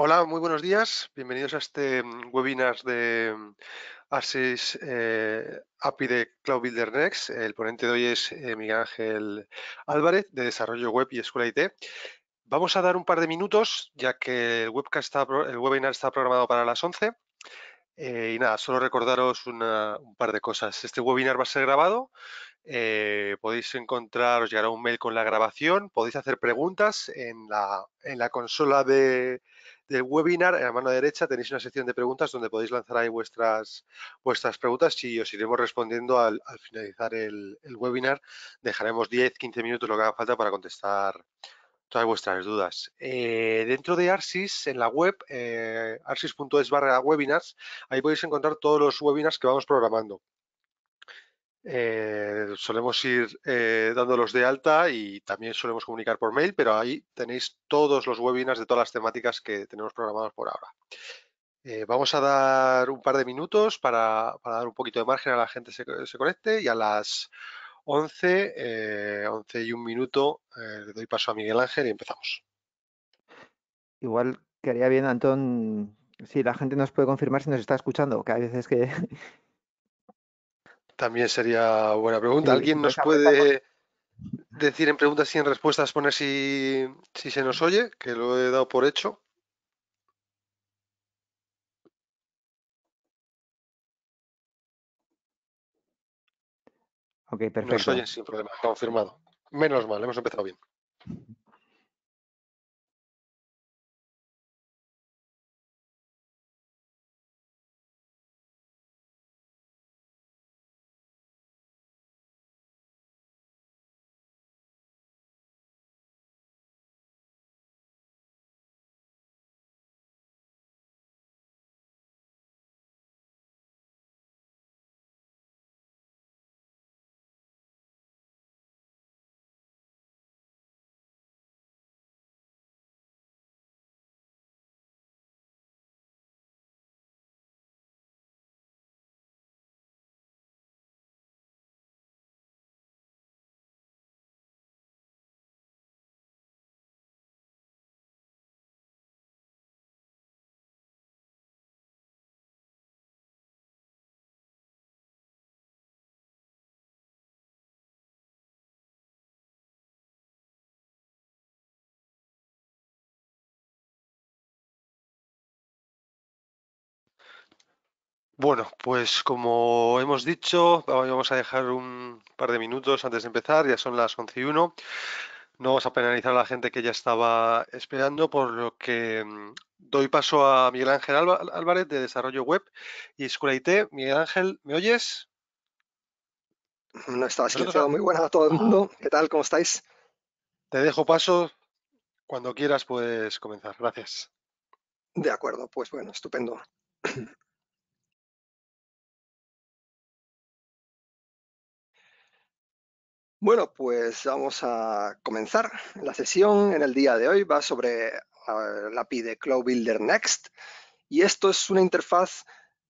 Hola, muy buenos días. Bienvenidos a este mm, webinar de mm, Asis eh, API de Cloud Builder Next. El ponente de hoy es eh, Miguel Ángel Álvarez, de Desarrollo Web y Escuela IT. Vamos a dar un par de minutos, ya que el, webcast el webinar está programado para las 11. Eh, y nada, solo recordaros un par de cosas. Este webinar va a ser grabado. podéis encontrar, os llegará un mail con la grabación, podéis hacer preguntas en la consola de, del webinar, en la mano derecha tenéis una sección de preguntas donde podéis lanzar ahí vuestras, vuestras preguntas y os iremos respondiendo al, finalizar el, webinar. Dejaremos 10, 15 minutos lo que haga falta para contestar todas vuestras dudas. Eh, dentro de Arsis, en la web, eh, arsis.es barra webinars, ahí podéis encontrar todos los webinars que vamos programando. Eh, solemos ir eh, dándolos de alta y también solemos comunicar por mail, pero ahí tenéis todos los webinars de todas las temáticas que tenemos programados por ahora. Eh, vamos a dar un par de minutos para, dar un poquito de margen a la gente se, se conecte y a las 11, 11 y un minuto le doy paso a Miguel Ángel y empezamos. Igual quería bien, Antón, si la gente nos puede confirmar si nos está escuchando, que hay veces que también sería buena pregunta. ¿Alguien nos puede decir en preguntas y en respuestas poner si, si se nos oye? Que lo he dado por hecho. Ok, perfecto. Nos oyen sin problema, confirmado. Menos mal, hemos empezado bien. Bueno, pues como hemos dicho, vamos a dejar un par de minutos antes de empezar, ya son las 11 y 1. No vamos a penalizar a la gente que ya estaba esperando, por lo que mm, doy paso a Miguel Ángel Álvarez de Desarrollo Web y Escuela IT. Miguel Ángel, ¿me oyes? No estaba siendo Muy buena a todo el mundo. Ah, ¿Qué tal? ¿Cómo estáis? Te dejo paso. Cuando quieras puedes comenzar. Gracias. De acuerdo, pues bueno, estupendo. Bueno, pues vamos a comenzar. La sesión en el día de hoy va sobre ah, la API de Cloud Builder Next y esto es una interfaz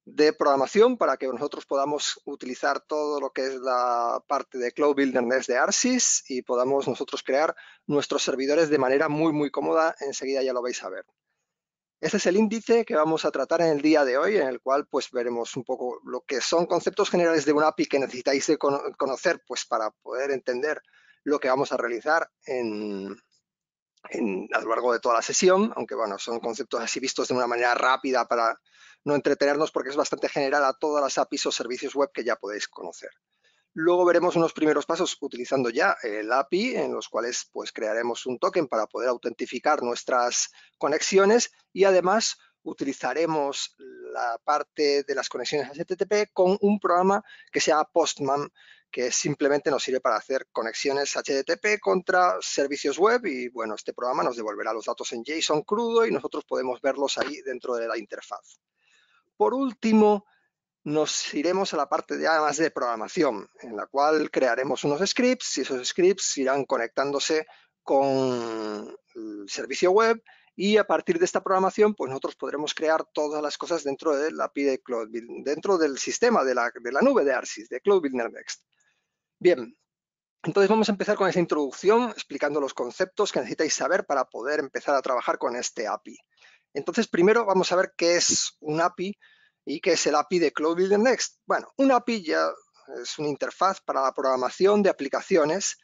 de programación para que nosotros podamos utilizar todo lo que es la parte de Cloud Builder Next de ARSYS y podamos nosotros crear nuestros servidores de manera muy, muy cómoda. Enseguida ya lo vais a ver. Este es el índice que vamos a tratar en el día de hoy, en el cual pues veremos un poco lo que son conceptos generales de una API que necesitáis conocer pues para poder entender lo que vamos a realizar en, a lo largo de toda la sesión, aunque bueno, son conceptos así vistos de una manera rápida para no entretenernos porque es bastante general a todas las APIs o servicios web que ya podéis conocer. Luego veremos unos primeros pasos utilizando ya el API, en los cuales pues crearemos un token para poder autentificar nuestras conexiones y además utilizaremos la parte de las conexiones HTTP con un programa que sea Postman, que simplemente nos sirve para hacer conexiones HTTP contra servicios web y bueno, este programa nos devolverá los datos en JSON crudo y nosotros podemos verlos ahí dentro de la interfaz. Por último, nos iremos a la parte de de programación, en la cual crearemos unos scripts y esos scripts irán conectándose con el servicio web y a partir de esta programación, pues nosotros podremos crear todas las cosas dentro de API de dentro del sistema de la, nube de ARSIS, de Cloud Next. Bien, entonces vamos a empezar con esa introducción explicando los conceptos que necesitáis saber para poder empezar a trabajar con este API. Entonces, primero vamos a ver qué es un API y que es el API de Cloud Builder Next. Bueno, una API ya es una interfaz para la programación de aplicaciones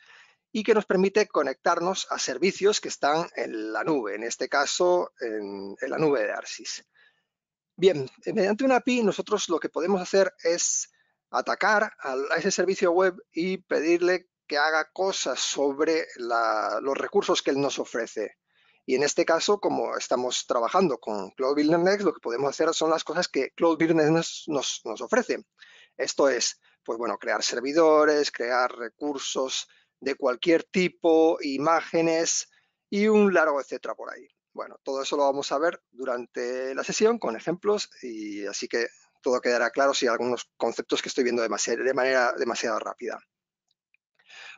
y que nos permite conectarnos a servicios que están en la nube, en este caso en, la nube de ARSIS. Bien, mediante una API nosotros lo que podemos hacer es atacar a ese servicio web y pedirle que haga cosas sobre los recursos que él nos ofrece. Y en este caso, como estamos trabajando con Cloud Builder Next, lo que podemos hacer son las cosas que Cloud Builder Next nos, ofrece. Esto es, pues bueno, crear servidores, crear recursos de cualquier tipo, imágenes y un largo etcétera por ahí. Bueno, todo eso lo vamos a ver durante la sesión con ejemplos y así que todo quedará claro si hay algunos conceptos que estoy viendo de manera demasiado rápida.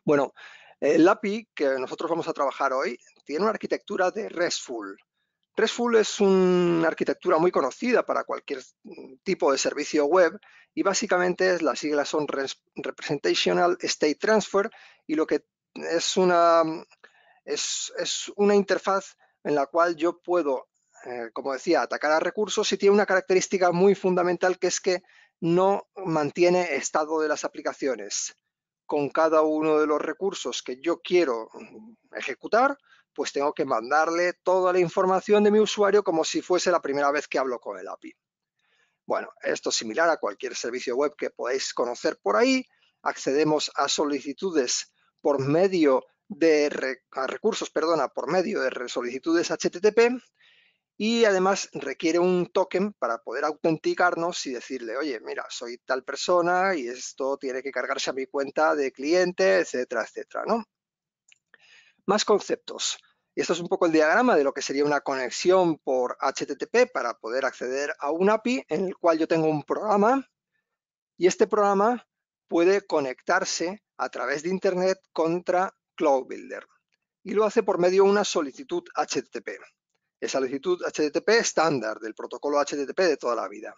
Bueno, el API que nosotros vamos a trabajar hoy tiene una arquitectura de RESTful. RESTful es una arquitectura muy conocida para cualquier mm, tipo de servicio web y básicamente las siglas son Representational State Transfer y lo que es una, mm, es, una interfaz en la cual yo puedo, eh, como decía, atacar a recursos y tiene una característica muy fundamental que es que no mantiene estado de las aplicaciones. Con cada uno de los recursos que yo quiero mm, ejecutar, pues tengo que mandarle toda la información de mi usuario como si fuese la primera vez que hablo con el API. Bueno, esto es similar a cualquier servicio web que podáis conocer por ahí. Accedemos a solicitudes por medio de recursos, perdona, por medio de solicitudes HTTP y además requiere un token para poder autenticarnos y decirle, oye, mira, soy tal persona y esto tiene que cargarse a mi cuenta de cliente, etcétera, etcétera, ¿no? Más conceptos. esto es un poco el diagrama de lo que sería una conexión por HTTP para poder acceder a un API en el cual yo tengo un programa y este programa puede conectarse a través de Internet contra Cloud Builder y lo hace por medio de una solicitud HTTP. Esa solicitud HTTP estándar del protocolo HTTP de toda la vida.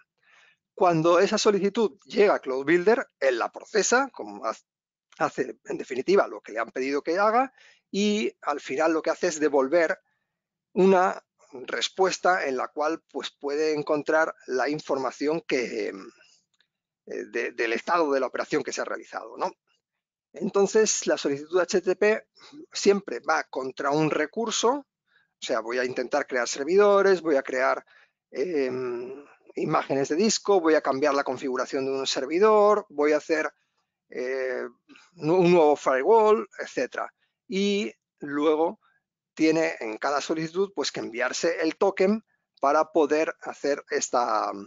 Cuando esa solicitud llega a Cloud Builder, él la procesa, como hace en definitiva lo que le han pedido que haga y al final lo que hace es devolver una respuesta en la cual pues, puede encontrar la información que, eh, del estado de la operación que se ha realizado. Entonces, la solicitud HTTP siempre va contra un recurso, o sea, voy a intentar crear servidores, voy a crear em, imágenes de disco, voy a cambiar la configuración de un servidor, voy a hacer eh, un nuevo firewall, etcétera y luego tiene en cada solicitud pues que enviarse el token para poder hacer esta mm,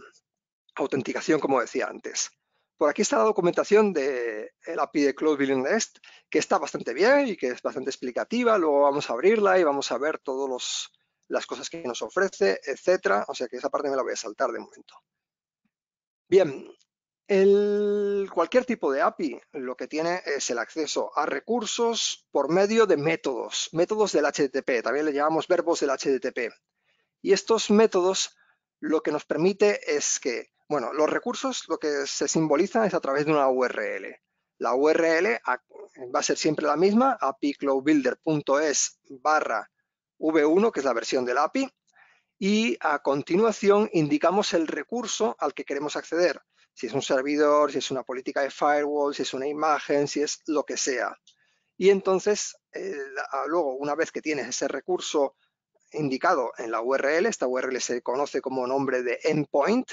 autenticación como decía antes. Por aquí está la documentación de la API de Cloud Billing Nest, que está bastante bien y que es bastante explicativa. Luego vamos a abrirla y vamos a ver todas las cosas que nos ofrece, etcétera. O sea que esa parte me la voy a saltar de momento. Bien, el, cualquier tipo de API lo que tiene es el acceso a recursos por medio de métodos, métodos del HTTP, también le llamamos verbos del HTTP. Y estos métodos lo que nos permite es que, bueno, los recursos lo que se simboliza es a través de una URL. La URL va a ser siempre la misma, apiclowbuilder.es barra v1, que es la versión del API, y a continuación indicamos el recurso al que queremos acceder si es un servidor, si es una política de firewall, si es una imagen, si es lo que sea. Y entonces, eh, luego, una vez que tienes ese recurso indicado en la URL, esta URL se conoce como nombre de endpoint,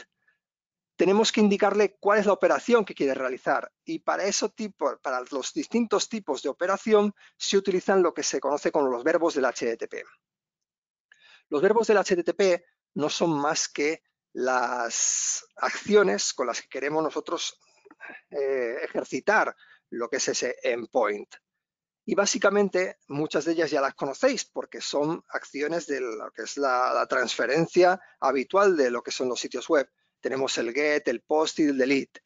tenemos que indicarle cuál es la operación que quiere realizar. Y para, eso tipo, para los distintos tipos de operación se utilizan lo que se conoce como los verbos del HTTP. Los verbos del HTTP no son más que las acciones con las que queremos nosotros eh, ejercitar lo que es ese endpoint. Y básicamente muchas de ellas ya las conocéis porque son acciones de lo que es la, transferencia habitual de lo que son los sitios web. Tenemos el get, el post y el delete.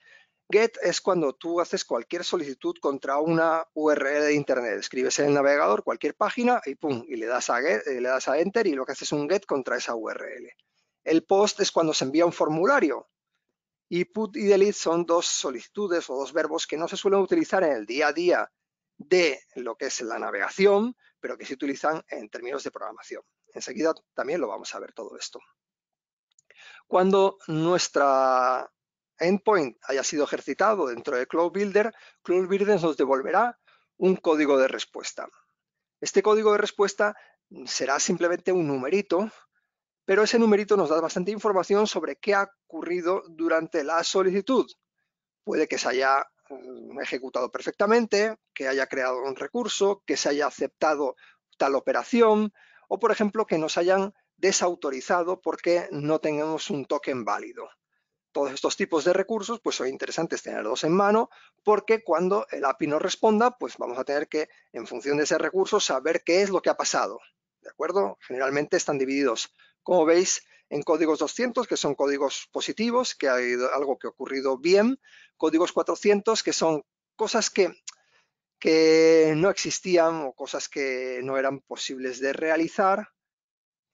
GET es cuando tú haces cualquier solicitud contra una URL de Internet. Escribes en el navegador cualquier página y pum, y le das a, eh, le das a Enter y lo que haces es un GET contra esa URL. El post es cuando se envía un formulario. Y put y delete son dos solicitudes o dos verbos que no se suelen utilizar en el día a día de lo que es la navegación, pero que se utilizan en términos de programación. Enseguida también lo vamos a ver todo esto. Cuando nuestra endpoint haya sido ejercitado dentro de Cloud Builder, Cloud Builder nos devolverá un código de respuesta. Este código de respuesta será simplemente un numerito pero ese numerito nos da bastante información sobre qué ha ocurrido durante la solicitud. Puede que se haya mm, ejecutado perfectamente, que haya creado un recurso, que se haya aceptado tal operación o, por ejemplo, que nos hayan desautorizado porque no tengamos un token válido. Todos estos tipos de recursos pues son interesantes tenerlos en mano porque cuando el API nos responda, pues vamos a tener que, en función de ese recurso, saber qué es lo que ha pasado. ¿De acuerdo? Generalmente están divididos como veis, en códigos 200, que son códigos positivos, que hay algo que ha ocurrido bien, códigos 400, que son cosas que, que no existían o cosas que no eran posibles de realizar,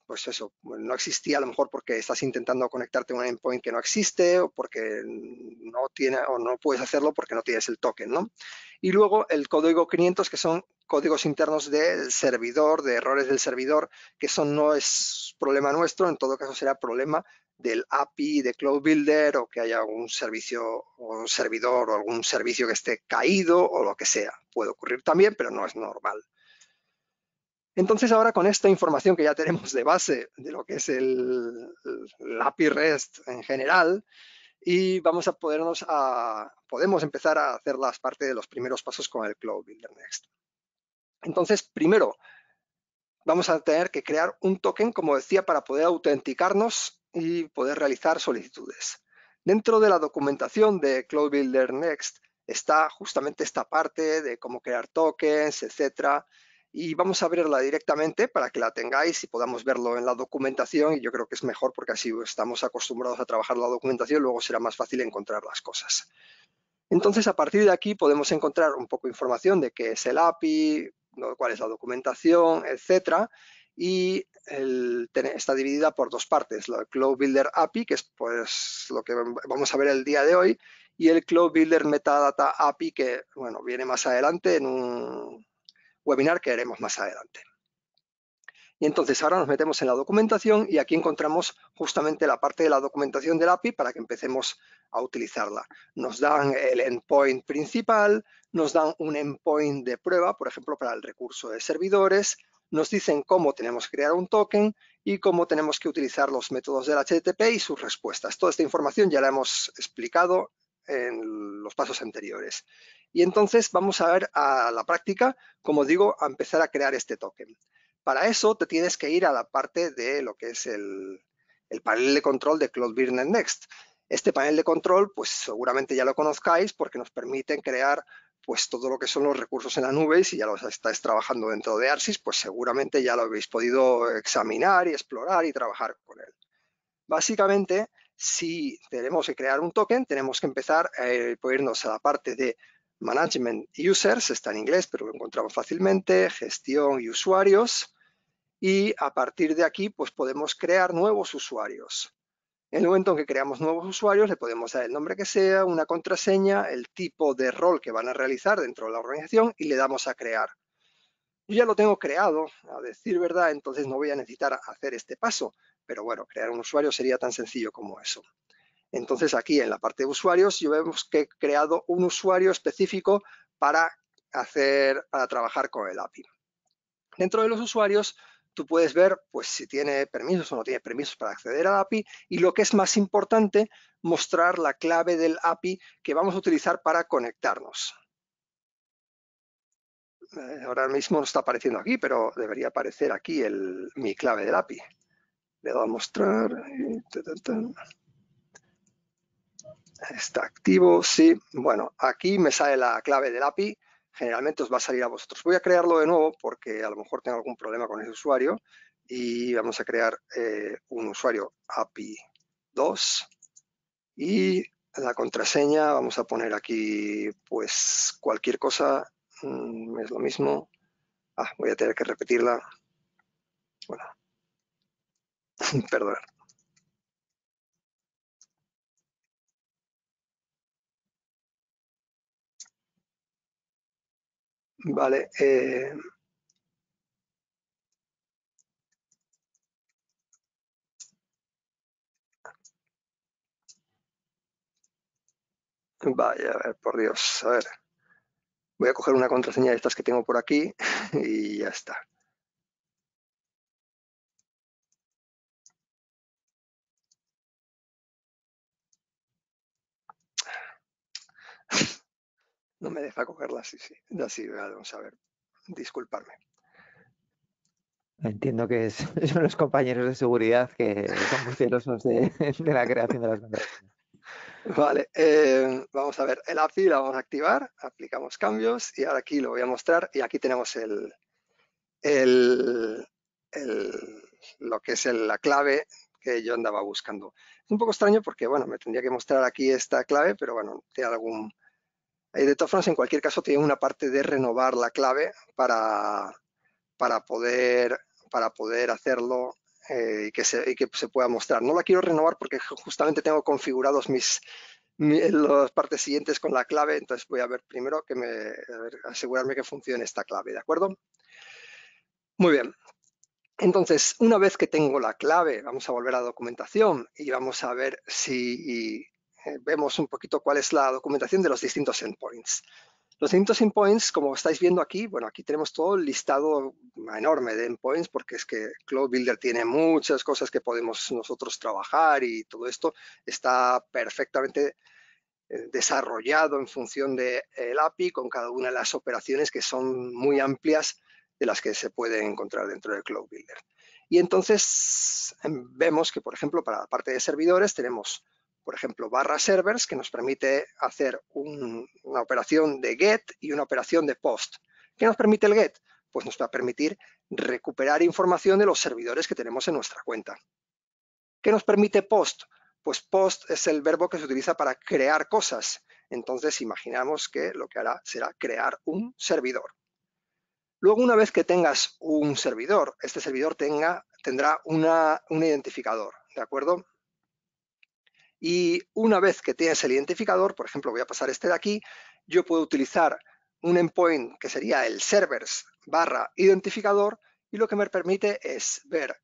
pues eso, no existía a lo mejor porque estás intentando conectarte a un endpoint que no existe o porque no tiene o no puedes hacerlo porque no tienes el token, ¿no? Y luego el código 500 que son códigos internos del servidor, de errores del servidor, que eso no es problema nuestro, en todo caso será problema del API de Cloud Builder o que haya algún servicio o un servidor o algún servicio que esté caído o lo que sea. Puede ocurrir también, pero no es normal. Entonces ahora con esta información que ya tenemos de base de lo que es el, API REST en general, y vamos a podernos podemos empezar a hacer las parte de los primeros pasos con el Cloud Builder Next. Entonces, primero, vamos a tener que crear un token, como decía, para poder autenticarnos y poder realizar solicitudes. Dentro de la documentación de Cloud Builder Next está justamente esta parte de cómo crear tokens, etcétera, y vamos a verla directamente para que la tengáis y podamos verlo en la documentación y yo creo que es mejor porque así estamos acostumbrados a trabajar la documentación, luego será más fácil encontrar las cosas. Entonces, a partir de aquí podemos encontrar un poco de información de qué es el API, cuál es la documentación, etcétera, y está dividida por dos partes, la Cloud Builder API, que es pues lo que vamos a ver el día de hoy, y el Cloud Builder Metadata API, que bueno, viene más adelante en un webinar que haremos más adelante. Y entonces ahora nos metemos en la documentación y aquí encontramos justamente la parte de la documentación del API para que empecemos a utilizarla. Nos dan el endpoint principal, nos dan un endpoint de prueba, por ejemplo, para el recurso de servidores, nos dicen cómo tenemos que crear un token y cómo tenemos que utilizar los métodos del HTTP y sus respuestas. Toda esta información ya la hemos explicado en los pasos anteriores. Y entonces vamos a ver a la práctica, como digo, a empezar a crear este token. Para eso te tienes que ir a la parte de lo que es el, panel de control de Cloud Next. Este panel de control, pues seguramente ya lo conozcáis porque nos permiten crear pues todo lo que son los recursos en la nube y si ya los estáis trabajando dentro de ARSIS, pues seguramente ya lo habéis podido examinar y explorar y trabajar con él. Básicamente, si tenemos que crear un token, tenemos que empezar a eh, irnos a la parte de Management Users está en inglés, pero lo encontramos fácilmente, gestión y usuarios. Y a partir de aquí, pues podemos crear nuevos usuarios. En el momento en que creamos nuevos usuarios, le podemos dar el nombre que sea, una contraseña, el tipo de rol que van a realizar dentro de la organización y le damos a crear. Yo ya lo tengo creado, a decir verdad, entonces no voy a necesitar hacer este paso, pero bueno, crear un usuario sería tan sencillo como eso. Entonces aquí en la parte de usuarios yo vemos que he creado un usuario específico para hacer, para trabajar con el API. Dentro de los usuarios tú puedes ver pues si tiene permisos o no tiene permisos para acceder al API y lo que es más importante, mostrar la clave del API que vamos a utilizar para conectarnos. Eh, ahora mismo no está apareciendo aquí, pero debería aparecer aquí el, mi clave del API. Le doy a mostrar. Eh, Está activo, sí. Bueno, aquí me sale la clave del API. Generalmente os va a salir a vosotros. Voy a crearlo de nuevo porque a lo mejor tengo algún problema con ese usuario. Y vamos a crear eh, un usuario API 2. Y la contraseña, vamos a poner aquí pues cualquier cosa. Mm, es lo mismo. Ah, voy a tener que repetirla. Bueno, perdón. Vale. Eh, Vaya, por Dios, a ver. Voy a coger una contraseña de estas que tengo por aquí y ya está. No me deja cogerla sí, sí. Así, vamos a ver. Disculparme. Entiendo que son los compañeros de seguridad que son celosos de, la creación de las banderas. Vale, eh, vamos a ver, el API la vamos a activar, aplicamos cambios y ahora aquí lo voy a mostrar y aquí tenemos el, el, lo que es la clave que yo andaba buscando. Es un poco extraño porque, bueno, me tendría que mostrar aquí esta clave, pero bueno, tiene algún eh, de todas formas, en cualquier caso, tiene una parte de renovar la clave para, para, poder, para poder hacerlo eh, y, que se, que se pueda mostrar. No la quiero renovar porque justamente tengo configurados mis, las partes siguientes con la clave, entonces voy a ver primero que me asegurarme que funcione esta clave, ¿de acuerdo? Muy bien. Entonces, una vez que tengo la clave, vamos a volver a documentación y vamos a ver si eh, vemos un poquito cuál es la documentación de los distintos endpoints. Los distintos endpoints, como estáis viendo aquí, bueno, aquí tenemos todo el listado enorme de endpoints porque es que Cloud Builder tiene muchas cosas que podemos nosotros trabajar y todo esto está perfectamente eh, desarrollado en función del eh, API con cada una de las operaciones que son muy amplias de las que se puede encontrar dentro de Cloud Builder. Y entonces em, vemos que, por ejemplo, para la parte de servidores tenemos por ejemplo, barra servers, que nos permite hacer una operación de get y una operación de post. ¿Qué nos permite el get? Pues nos va a permitir recuperar información de los servidores que tenemos en nuestra cuenta. ¿Qué nos permite post? Pues post es el verbo que se utiliza para crear cosas. Entonces imaginamos que lo que hará será crear un servidor. Luego, una vez que tengas un servidor, este servidor tenga, tendrá un identificador, ¿de acuerdo? Y una vez que tienes el identificador, por ejemplo, voy a pasar este de aquí, yo puedo utilizar un endpoint que sería el servers barra identificador y lo que me permite es ver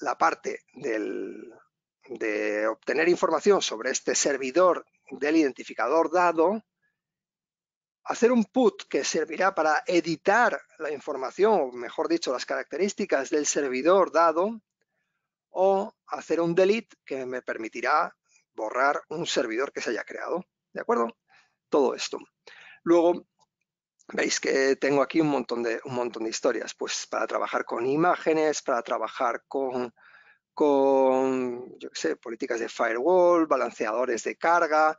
la parte del, de obtener información sobre este servidor del identificador dado, hacer un put que servirá para editar la información, o mejor dicho, las características del servidor dado, o hacer un delete que me permitirá borrar un servidor que se haya creado. ¿De acuerdo? Todo esto. Luego, veis que tengo aquí un montón de, un montón de historias, pues para trabajar con imágenes, para trabajar con, con yo qué sé, políticas de firewall, balanceadores de carga,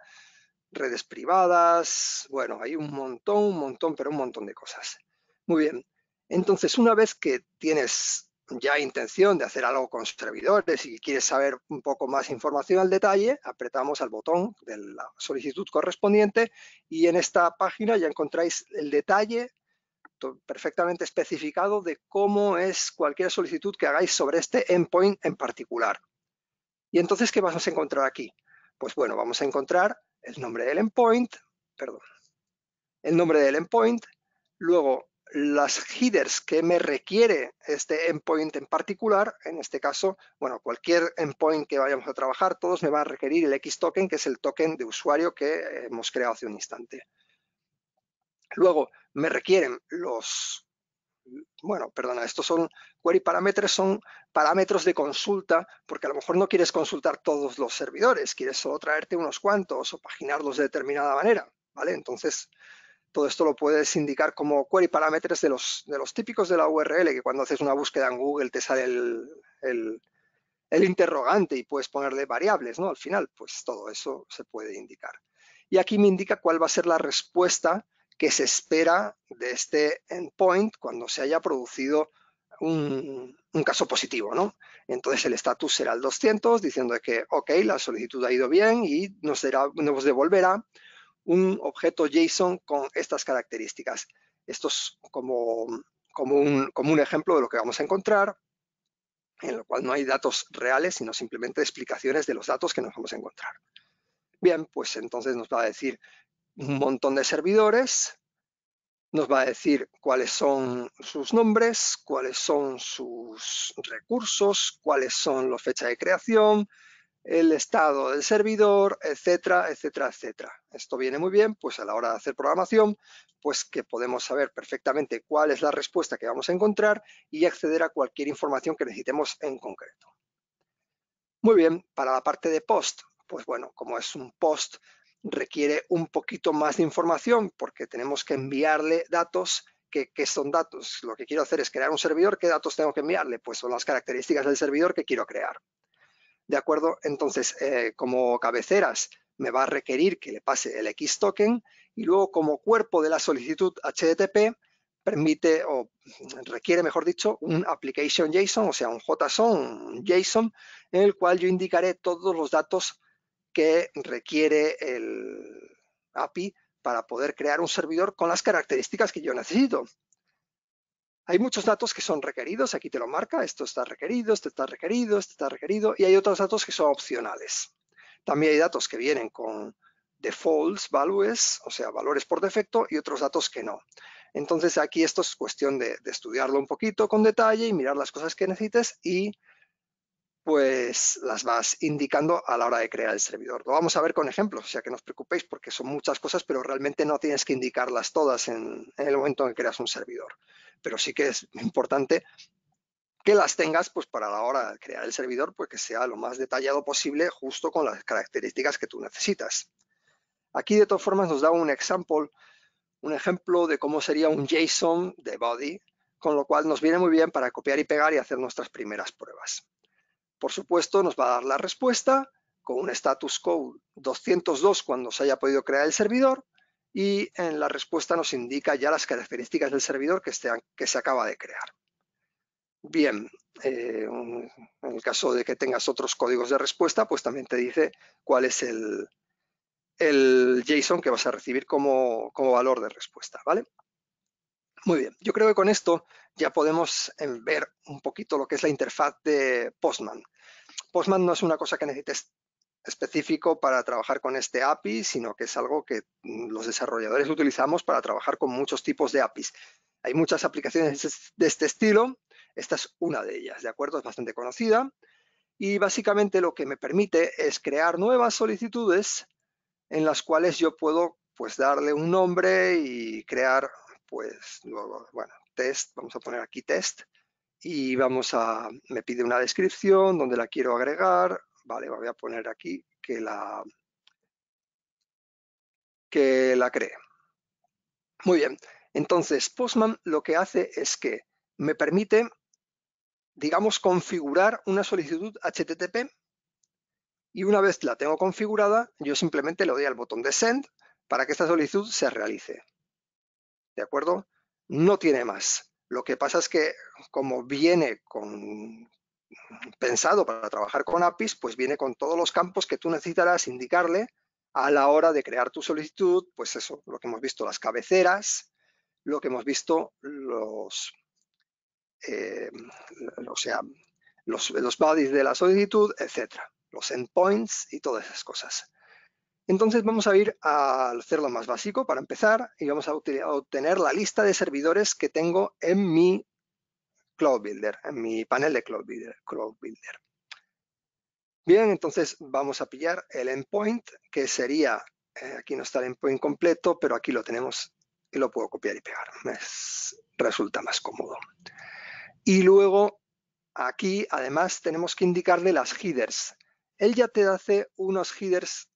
redes privadas, bueno, hay un montón, un montón, pero un montón de cosas. Muy bien, entonces una vez que tienes ya intención de hacer algo con sus servidores y quieres saber un poco más información al detalle, apretamos al botón de la solicitud correspondiente y en esta página ya encontráis el detalle perfectamente especificado de cómo es cualquier solicitud que hagáis sobre este endpoint en particular. Y entonces, ¿qué vamos a encontrar aquí? Pues bueno, vamos a encontrar el nombre del endpoint, perdón, el nombre del endpoint, luego las headers que me requiere este endpoint en particular, en este caso, bueno, cualquier endpoint que vayamos a trabajar, todos me van a requerir el X token, que es el token de usuario que hemos creado hace un instante. Luego, me requieren los, bueno, perdona, estos son query parameters, son parámetros de consulta, porque a lo mejor no quieres consultar todos los servidores, quieres solo traerte unos cuantos o paginarlos de determinada manera, ¿vale? Entonces, todo esto lo puedes indicar como query parameters de los, de los típicos de la URL, que cuando haces una búsqueda en Google te sale el, interrogante y puedes ponerle variables, ¿no? Al final, pues todo eso se puede indicar. Y aquí me indica cuál va a ser la respuesta que se espera de este endpoint cuando se haya producido un, caso positivo, ¿no? Entonces el estatus será el 200, diciendo que, ok, la solicitud ha ido bien y será, nos devolverá un objeto JSON con estas características. Esto es como, un, un ejemplo de lo que vamos a encontrar, en lo cual no hay datos reales, sino simplemente explicaciones de los datos que nos vamos a encontrar. Bien, pues entonces nos va a decir un montón de servidores, nos va a decir cuáles son sus nombres, cuáles son sus recursos, cuáles son las fechas de creación, el estado del servidor, etcétera, etcétera, etcétera. Esto viene muy bien, pues a la hora de hacer programación, pues que podemos saber perfectamente cuál es la respuesta que vamos a encontrar y acceder a cualquier información que necesitemos en concreto. Muy bien, para la parte de post, pues bueno, como es un post, requiere un poquito más de información porque tenemos que enviarle datos que son datos? Lo que quiero hacer es crear un servidor. ¿Qué datos tengo que enviarle? Pues son las características del servidor que quiero crear. ¿De acuerdo? Entonces, eh, como cabeceras, me va a requerir que le pase el X token y luego como cuerpo de la solicitud HTTP permite o requiere, mejor dicho, un application JSON, o sea, un JSON, JSON, en el cual yo indicaré todos los datos que requiere el API para poder crear un servidor con las características que yo necesito. Hay muchos datos que son requeridos, aquí te lo marca, esto está requerido, esto está requerido, esto está requerido, y hay otros datos que son opcionales. También hay datos que vienen con defaults, values, o sea, valores por defecto, y otros datos que no. Entonces aquí esto es cuestión de, de estudiarlo un poquito con detalle y mirar las cosas que necesites y pues las vas indicando a la hora de crear el servidor. Lo vamos a ver con ejemplos, o sea que no os preocupéis porque son muchas cosas, pero realmente no tienes que indicarlas todas en, el momento en que creas un servidor. Pero sí que es importante que las tengas pues para la hora de crear el servidor, pues que sea lo más detallado posible justo con las características que tú necesitas. Aquí de todas formas nos da un example, un ejemplo de cómo sería un JSON de body, con lo cual nos viene muy bien para copiar y pegar y hacer nuestras primeras pruebas por supuesto, nos va a dar la respuesta con un status code 202 cuando se haya podido crear el servidor y en la respuesta nos indica ya las características del servidor que, se acaba de crear. Bien, eh, en el caso de que tengas otros códigos de respuesta, pues también te dice cuál es el, JSON que vas a recibir como, como valor de respuesta, ¿vale? Muy bien, yo creo que con esto ya podemos em, ver un poquito lo que es la interfaz de Postman. Postman no es una cosa que necesites específico para trabajar con este API, sino que es algo que mm, los desarrolladores utilizamos para trabajar con muchos tipos de APIs. Hay muchas aplicaciones de este estilo, esta es una de ellas, ¿de acuerdo? Es bastante conocida y básicamente lo que me permite es crear nuevas solicitudes en las cuales yo puedo pues darle un nombre y crear pues, luego bueno, test, vamos a poner aquí test y vamos a, me pide una descripción donde la quiero agregar, vale, voy a poner aquí que la, que la cree. Muy bien, entonces Postman lo que hace es que me permite, digamos, configurar una solicitud HTTP y una vez la tengo configurada, yo simplemente le doy al botón de Send para que esta solicitud se realice. ¿de acuerdo? No tiene más. Lo que pasa es que como viene pensado para trabajar con APIs, pues viene con todos los campos que tú necesitarás indicarle a la hora de crear tu solicitud, pues eso, lo que hemos visto, las cabeceras, lo que hemos visto, los, eh, o sea, los, los bodies de la solicitud, etcétera, los endpoints y todas esas cosas. Entonces vamos a ir a hacer lo más básico para empezar y vamos a obtener la lista de servidores que tengo en mi Cloud Builder, en mi panel de Cloud Builder. Bien, entonces vamos a pillar el endpoint que sería, eh, aquí no está el endpoint completo, pero aquí lo tenemos y lo puedo copiar y pegar. resulta más cómodo. Y luego aquí además tenemos que indicarle las headers. Él ya te hace unos headers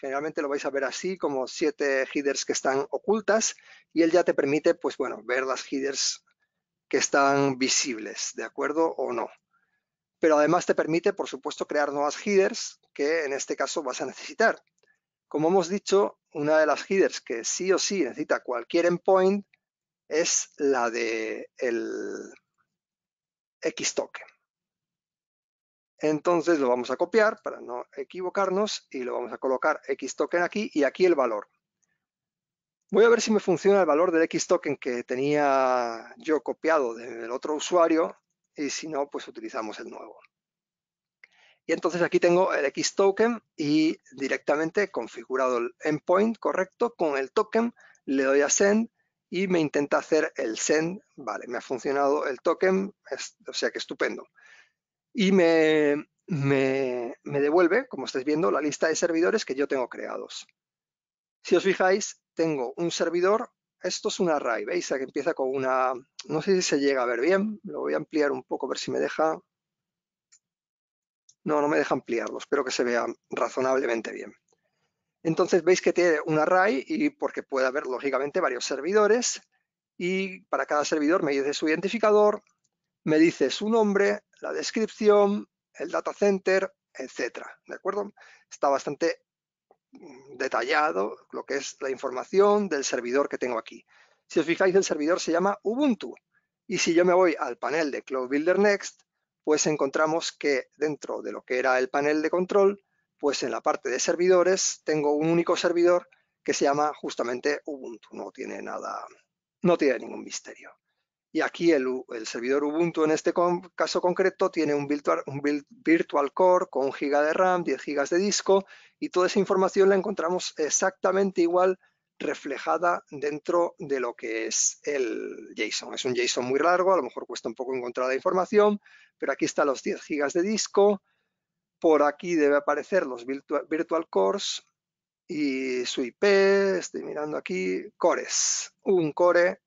Generalmente lo vais a ver así, como siete headers que están ocultas y él ya te permite, pues bueno, ver las headers que están visibles, ¿de acuerdo o no? Pero además te permite, por supuesto, crear nuevas headers que en este caso vas a necesitar. Como hemos dicho, una de las headers que sí o sí necesita cualquier endpoint es la de el X token. Entonces lo vamos a copiar para no equivocarnos y lo vamos a colocar X token aquí y aquí el valor. Voy a ver si me funciona el valor del X token que tenía yo copiado del otro usuario y si no, pues utilizamos el nuevo. Y entonces aquí tengo el X token y directamente configurado el endpoint correcto con el token, le doy a send y me intenta hacer el send. Vale, me ha funcionado el token, o sea que estupendo y me, devuelve, como estáis viendo, la lista de servidores que yo tengo creados. Si os fijáis, tengo un servidor, esto es un array, veis que empieza con una, no sé si se llega a ver bien, lo voy a ampliar un poco, a ver si me deja. No, no me deja ampliarlo, espero que se vea razonablemente bien. Entonces veis que tiene un array y porque puede haber lógicamente varios servidores y para cada servidor me dice su identificador, me dice su nombre, la descripción, el data center, etcétera, ¿de acuerdo? Está bastante mm, detallado lo que es la información del servidor que tengo aquí. Si os fijáis, el servidor se llama Ubuntu. Y si yo me voy al panel de Cloud Builder Next, pues encontramos que dentro de lo que era el panel de control, pues en la parte de servidores tengo un único servidor que se llama justamente Ubuntu. No tiene nada, no tiene ningún misterio. Y aquí el, servidor Ubuntu en este caso concreto tiene un virtual, virtual Core con 1 giga de RAM, 10 GB de disco y toda esa información la encontramos exactamente igual reflejada dentro de lo que es el JSON. Es un JSON muy largo, a lo mejor cuesta un poco encontrar la información, pero aquí están los 10 GB de disco, por aquí debe aparecer los virtual, virtual Cores y su IP, estoy mirando aquí, cores, un core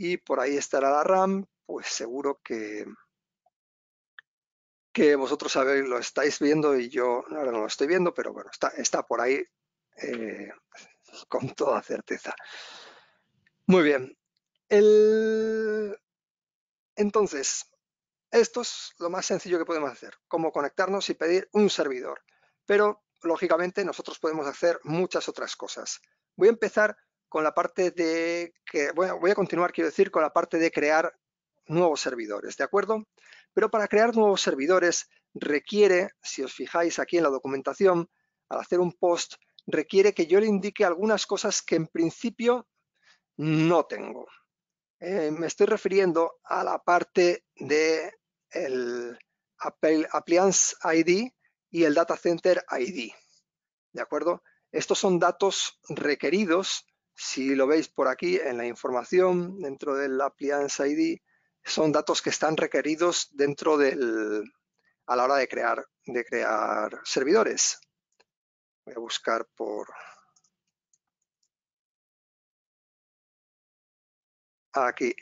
y por ahí estará la RAM, pues seguro que, que vosotros sabéis, lo estáis viendo y yo ahora no lo estoy viendo, pero bueno, está, está por ahí eh, con toda certeza. Muy bien. El... Entonces, esto es lo más sencillo que podemos hacer, como conectarnos y pedir un servidor. Pero, lógicamente, nosotros podemos hacer muchas otras cosas. Voy a empezar con la parte de, que voy a continuar, quiero decir, con la parte de crear nuevos servidores, ¿de acuerdo? Pero para crear nuevos servidores requiere, si os fijáis aquí en la documentación, al hacer un post, requiere que yo le indique algunas cosas que en principio no tengo. Eh, me estoy refiriendo a la parte de el Appliance ID y el Data Center ID. ¿De acuerdo? Estos son datos requeridos si lo veis por aquí en la información, dentro del Appliance ID, son datos que están requeridos dentro del, a la hora de crear, de crear servidores. Voy a buscar por... Aquí.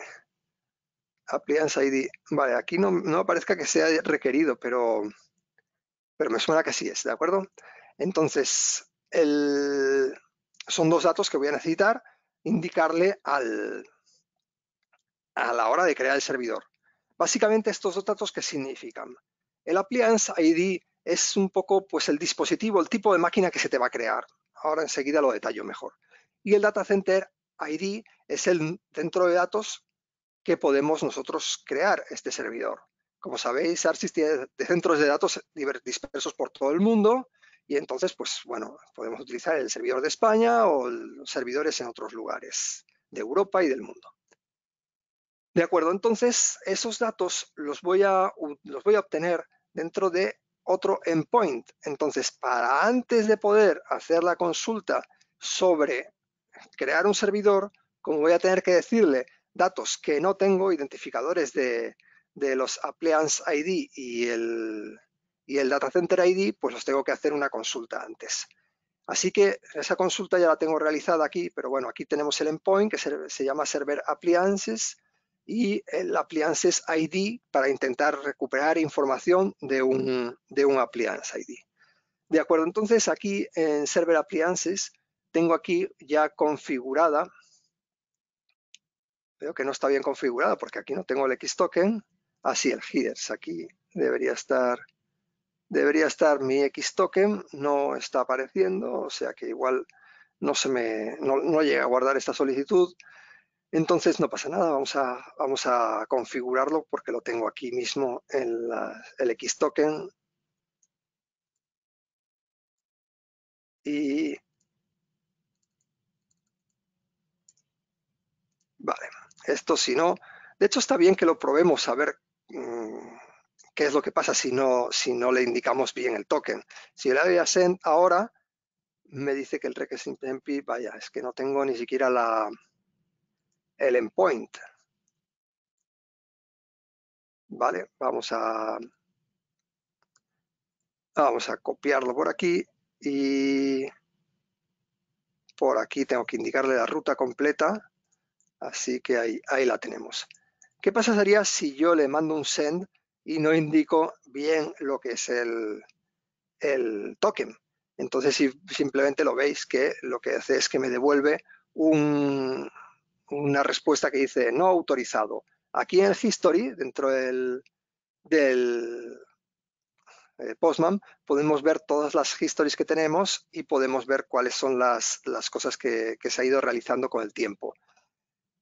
Appliance ID. Vale, aquí no, no aparezca que sea requerido, pero, pero me suena que sí es, ¿de acuerdo? Entonces, el, son dos datos que voy a necesitar indicarle al, a la hora de crear el servidor. Básicamente estos dos datos que significan. El appliance ID es un poco pues el dispositivo, el tipo de máquina que se te va a crear. Ahora enseguida lo detallo mejor. Y el data center ID es el centro de datos que podemos nosotros crear este servidor. Como sabéis, ARSIS tiene centros de datos dispersos por todo el mundo y entonces, pues bueno, podemos utilizar el servidor de España o servidores en otros lugares de Europa y del mundo. De acuerdo, entonces esos datos los voy a, los voy a obtener dentro de otro endpoint. Entonces, para antes de poder hacer la consulta sobre crear un servidor, como voy a tener que decirle datos que no tengo, identificadores de, de los appliance ID y el, y el Data Center ID, pues os tengo que hacer una consulta antes. Así que esa consulta ya la tengo realizada aquí, pero bueno, aquí tenemos el endpoint que se, llama Server Appliances y el Appliances ID para intentar recuperar información de un, de un Appliance ID. De acuerdo, entonces aquí en Server Appliances tengo aquí ya configurada, veo que no está bien configurada porque aquí no tengo el X token, así el headers, aquí debería estar debería estar mi X token, no está apareciendo, o sea que igual no, se me, no, llega a guardar esta solicitud. Entonces no pasa nada, vamos a, vamos a configurarlo porque lo tengo aquí mismo en el X token. Y vale, esto si no, de hecho está bien que lo probemos a ver mm, qué es lo que pasa si no, si no le indicamos bien el token. Si le doy a send ahora, me dice que el request MP, vaya, es que no tengo ni siquiera la, el endpoint. Vale, vamos a, vamos a copiarlo por aquí y por aquí tengo que indicarle la ruta completa, así que ahí, ahí la tenemos. ¿Qué pasaría si yo le mando un send y no indico bien lo que es el, token. Entonces, si simplemente lo veis que lo que hace es que me devuelve una respuesta que dice no autorizado. Aquí en el history, dentro del, del eh, Postman, podemos ver todas las histories que tenemos y podemos ver cuáles son las, cosas que, se ha ido realizando con el tiempo.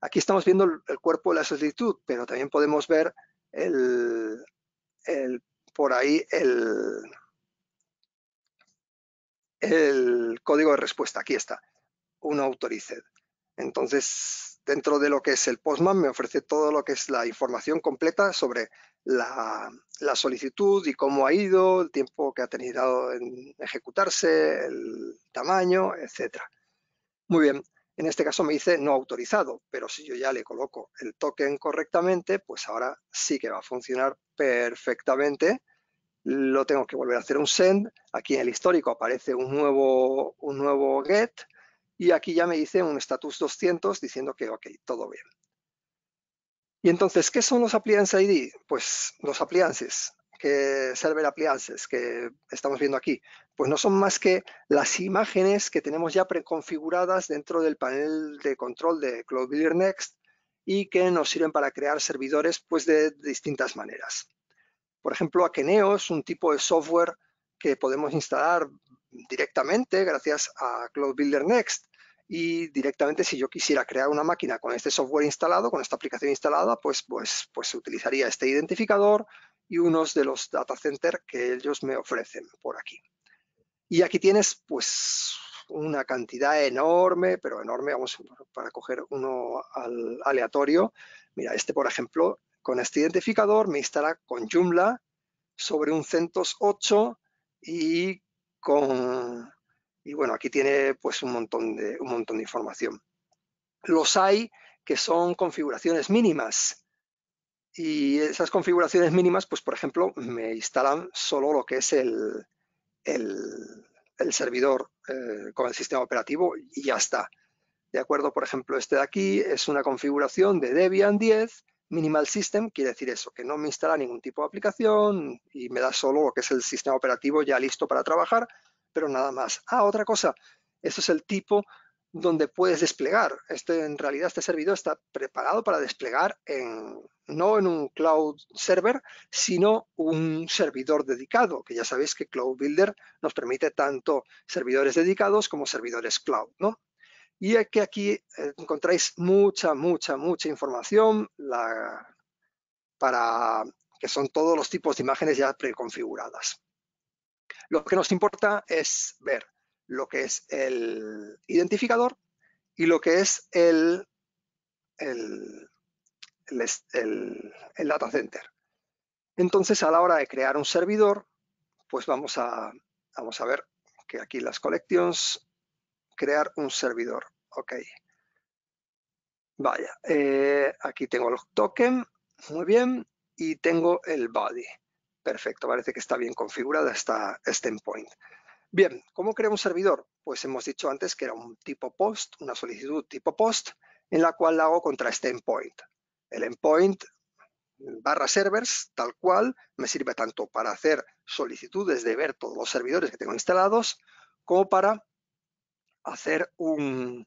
Aquí estamos viendo el cuerpo de la solicitud, pero también podemos ver el, el, por ahí el, el código de respuesta. Aquí está, un autorized. Entonces, dentro de lo que es el Postman, me ofrece todo lo que es la información completa sobre la, la solicitud y cómo ha ido, el tiempo que ha tenido en ejecutarse, el tamaño, etcétera. Muy bien, en este caso me dice no autorizado, pero si yo ya le coloco el token correctamente, pues ahora sí que va a funcionar perfectamente. Lo tengo que volver a hacer un send. Aquí en el histórico aparece un nuevo, un nuevo get y aquí ya me dice un status 200 diciendo que ok, todo bien. Y entonces, ¿qué son los Appliance ID? Pues los appliances que Server Appliances que estamos viendo aquí? Pues no son más que las imágenes que tenemos ya preconfiguradas dentro del panel de control de Cloud Builder Next y que nos sirven para crear servidores pues de distintas maneras. Por ejemplo, Akeneo es un tipo de software que podemos instalar directamente gracias a Cloud Builder Next y directamente si yo quisiera crear una máquina con este software instalado, con esta aplicación instalada, pues, pues, pues utilizaría este identificador, y unos de los data center que ellos me ofrecen por aquí. Y aquí tienes pues una cantidad enorme, pero enorme, vamos para coger uno al aleatorio. Mira, este por ejemplo, con este identificador me instala con Joomla sobre un CentOS 8 y con... Y bueno, aquí tiene pues un montón de, un montón de información. Los hay que son configuraciones mínimas y esas configuraciones mínimas, pues por ejemplo, me instalan solo lo que es el, el, servidor eh, con el sistema operativo y ya está. De acuerdo, por ejemplo, este de aquí es una configuración de Debian 10 Minimal System, quiere decir eso, que no me instala ningún tipo de aplicación y me da solo lo que es el sistema operativo ya listo para trabajar, pero nada más. Ah, otra cosa, esto es el tipo donde puedes desplegar. Este, en realidad este servidor está preparado para desplegar en, no en un cloud server, sino un servidor dedicado, que ya sabéis que Cloud Builder nos permite tanto servidores dedicados como servidores cloud, ¿no? Y que aquí eh, encontráis mucha, mucha, mucha información para que son todos los tipos de imágenes ya preconfiguradas. Lo que nos importa es ver lo que es el identificador y lo que es el, el, data center. Entonces, a la hora de crear un servidor, pues vamos a, vamos a ver que aquí las collections, crear un servidor. Ok. Vaya, eh, aquí tengo los token, muy bien, y tengo el body. Perfecto, parece que está bien configurada esta, este endpoint. Bien, ¿cómo creo un servidor? Pues hemos dicho antes que era un tipo post, una solicitud tipo post, en la cual la hago contra este endpoint. El endpoint barra servers, tal cual, me sirve tanto para hacer solicitudes de ver todos los servidores que tengo instalados, como para hacer un,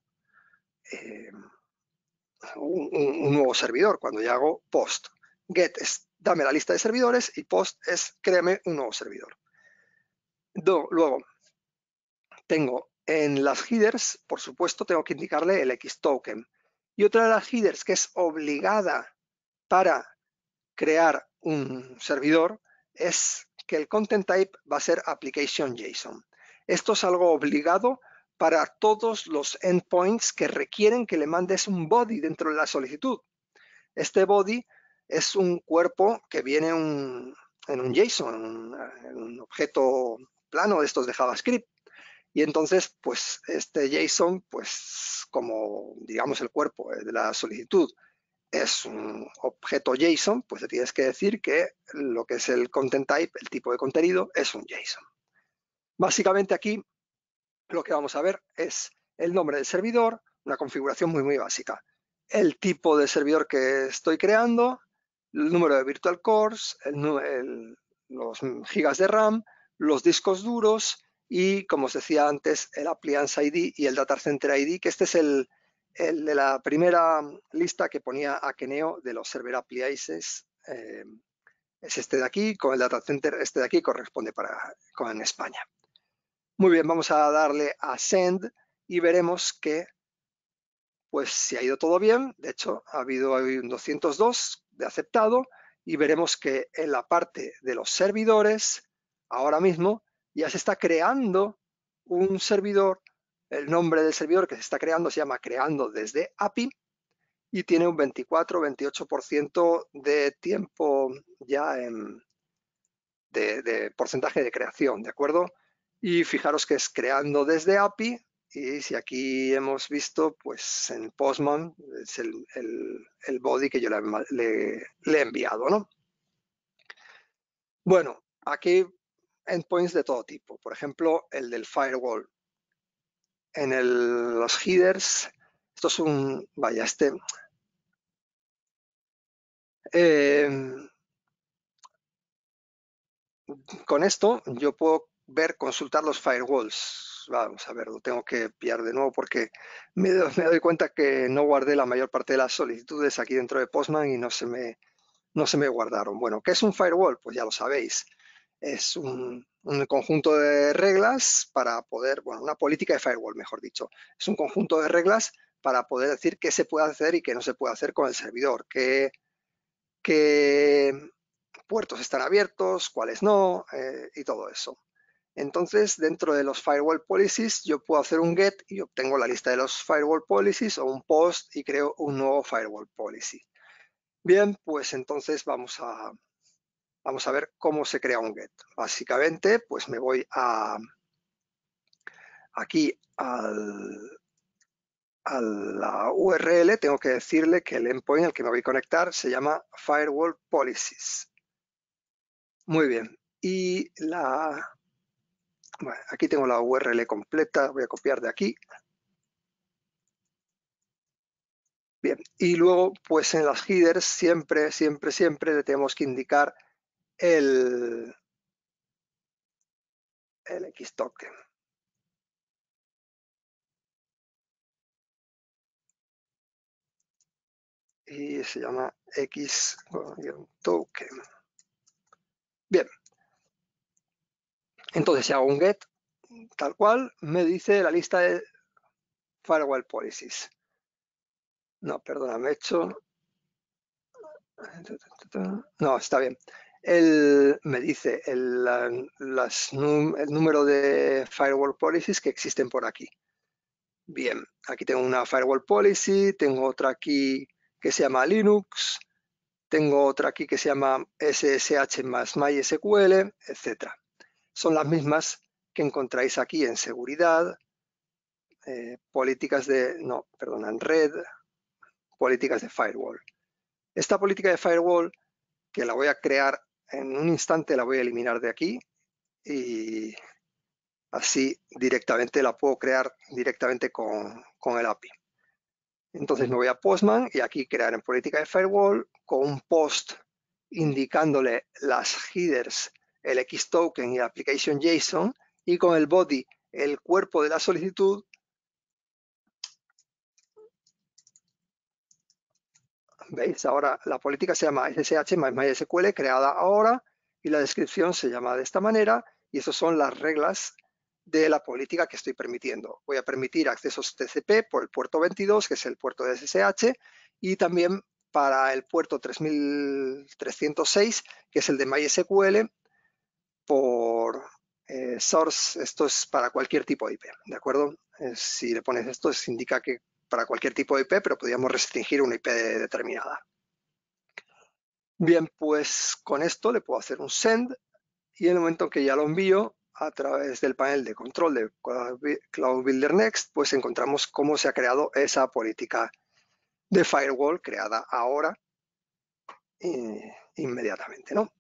eh, nuevo servidor cuando ya hago post. Get es dame la lista de servidores y post es créame un nuevo servidor. luego, tengo en las headers, por supuesto, tengo que indicarle el X token. Y otra de las headers que es obligada para crear un servidor es que el content type va a ser application JSON. Esto es algo obligado para todos los endpoints que requieren que le mandes un body dentro de la solicitud. Este body es un cuerpo que viene en un JSON, un objeto plano de estos de JavaScript. Y entonces, pues, este JSON, pues, como digamos el cuerpo eh, de la solicitud es un objeto JSON, pues te tienes que decir que lo que es el content type, el tipo de contenido, es un JSON. Básicamente aquí lo que vamos a ver es el nombre del servidor, una configuración muy, muy básica. El tipo de servidor que estoy creando, el número de virtual cores, los gigas de RAM, los discos duros, y, como os decía antes, el Appliance ID y el Data Center ID, que este es el, de la primera lista que ponía Akeneo de los Server Appliances. Eh, es este de aquí, con el Data Center, este de aquí corresponde para, con España. Muy bien, vamos a darle a Send y veremos que pues si ha ido todo bien, de hecho ha habido un 202 de aceptado y veremos que en la parte de los servidores ahora mismo ya se está creando un servidor, el nombre del servidor que se está creando se llama creando desde API y tiene un 24-28% de tiempo ya en, de, porcentaje de creación, ¿de acuerdo? Y fijaros que es creando desde API y si aquí hemos visto, pues en Postman es el, body que yo le, le he enviado, ¿no? Bueno, aquí endpoints de todo tipo. Por ejemplo, el del firewall. En los headers, esto es un, vaya, este, em, con esto yo puedo ver, consultar los firewalls. Vamos a ver, lo tengo que pillar de nuevo porque me, doy cuenta que no guardé la mayor parte de las solicitudes aquí dentro de Postman y no se me, no se me guardaron. Bueno, ¿qué es un firewall? Pues ya lo sabéis es un, conjunto de reglas para poder, bueno, una política de firewall, mejor dicho. Es un conjunto de reglas para poder decir qué se puede hacer y qué no se puede hacer con el servidor, qué, qué puertos están abiertos, cuáles no eh, y todo eso. Entonces, dentro de los firewall policies, yo puedo hacer un get y obtengo la lista de los firewall policies o un post y creo un nuevo firewall policy. Bien, pues entonces vamos a, Vamos a ver cómo se crea un get. Básicamente, pues me voy a aquí a la URL, tengo que decirle que el endpoint al que me voy a conectar se llama Firewall Policies. Muy bien. Y la... aquí tengo la URL completa, voy a copiar de aquí. Bien, y luego pues en las headers siempre, siempre, siempre le tenemos que indicar el, el X token. Y se llama X token. Bien. Entonces, si hago un get, tal cual, me dice la lista de firewall policies. No, perdona, me hecho... No, está bien el, me dice el, número de firewall policies que existen por aquí. Bien, aquí tengo una firewall policy, tengo otra aquí que se llama Linux, tengo otra aquí que se llama SSH más MySQL, etc. Son las mismas que encontráis aquí en seguridad, eh, políticas de, no, perdón, en red, políticas de firewall. Esta política de firewall, que la voy a crear en un instante la voy a eliminar de aquí y así directamente la puedo crear directamente con, el API. Entonces me voy a Postman y aquí crear en política de firewall con un post indicándole las headers, el X token y la application JSON y con el body, el cuerpo de la solicitud ¿Veis? Ahora la política se llama SSH más MySQL creada ahora y la descripción se llama de esta manera y esas son las reglas de la política que estoy permitiendo. Voy a permitir accesos TCP por el puerto 22, que es el puerto de SSH, y también para el puerto 3306, que es el de MySQL, por eh, source, esto es para cualquier tipo de IP, ¿de acuerdo? Eh, si le pones esto, indica que para cualquier tipo de IP, pero podíamos restringir una IP determinada. Bien, pues con esto le puedo hacer un send y en el momento que ya lo envío a través del panel de control de Cloud Builder Next, pues encontramos cómo se ha creado esa política de firewall creada ahora eh, inmediatamente, ¿no?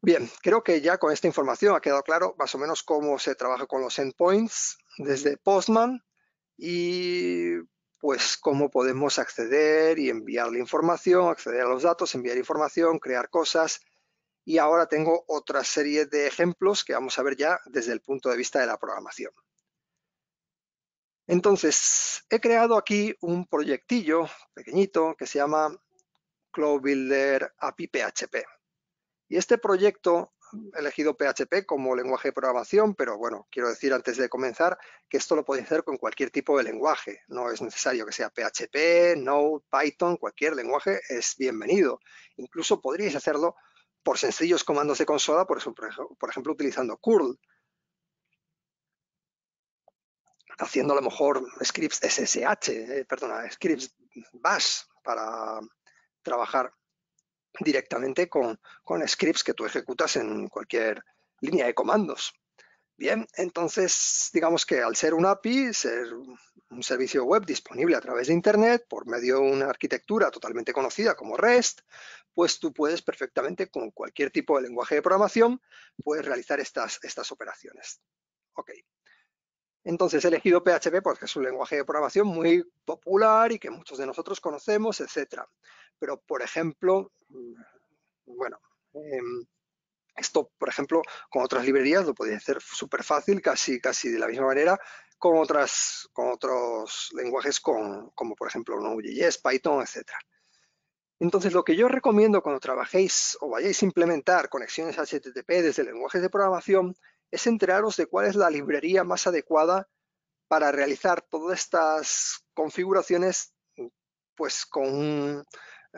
Bien, creo que ya con esta información ha quedado claro más o menos cómo se trabaja con los endpoints desde Postman y pues cómo podemos acceder y enviar la información, acceder a los datos, enviar información, crear cosas. Y ahora tengo otra serie de ejemplos que vamos a ver ya desde el punto de vista de la programación. Entonces, he creado aquí un proyectillo pequeñito que se llama Cloud Builder API PHP. Y este proyecto elegido PHP como lenguaje de programación, pero bueno, quiero decir antes de comenzar que esto lo podéis hacer con cualquier tipo de lenguaje. No es necesario que sea PHP, Node, Python, cualquier lenguaje es bienvenido. Incluso podríais hacerlo por sencillos comandos de consola, por, eso, por ejemplo, utilizando curl, haciendo a lo mejor scripts SSH, eh, perdona, scripts bash para trabajar directamente con, scripts que tú ejecutas en cualquier línea de comandos. Bien, entonces digamos que al ser un API, ser un servicio web disponible a través de Internet por medio de una arquitectura totalmente conocida como REST, pues tú puedes perfectamente con cualquier tipo de lenguaje de programación, puedes realizar estas, estas operaciones. Ok. Entonces he elegido PHP porque es un lenguaje de programación muy popular y que muchos de nosotros conocemos, etcétera pero por ejemplo, bueno, eh, esto, por ejemplo, con otras librerías lo podéis hacer súper fácil, casi, casi de la misma manera, con, otras, con otros lenguajes como, por ejemplo, Node.js, Python, etc. Entonces, lo que yo recomiendo cuando trabajéis o vayáis a implementar conexiones HTTP desde lenguajes de programación es enteraros de cuál es la librería más adecuada para realizar todas estas configuraciones pues con un,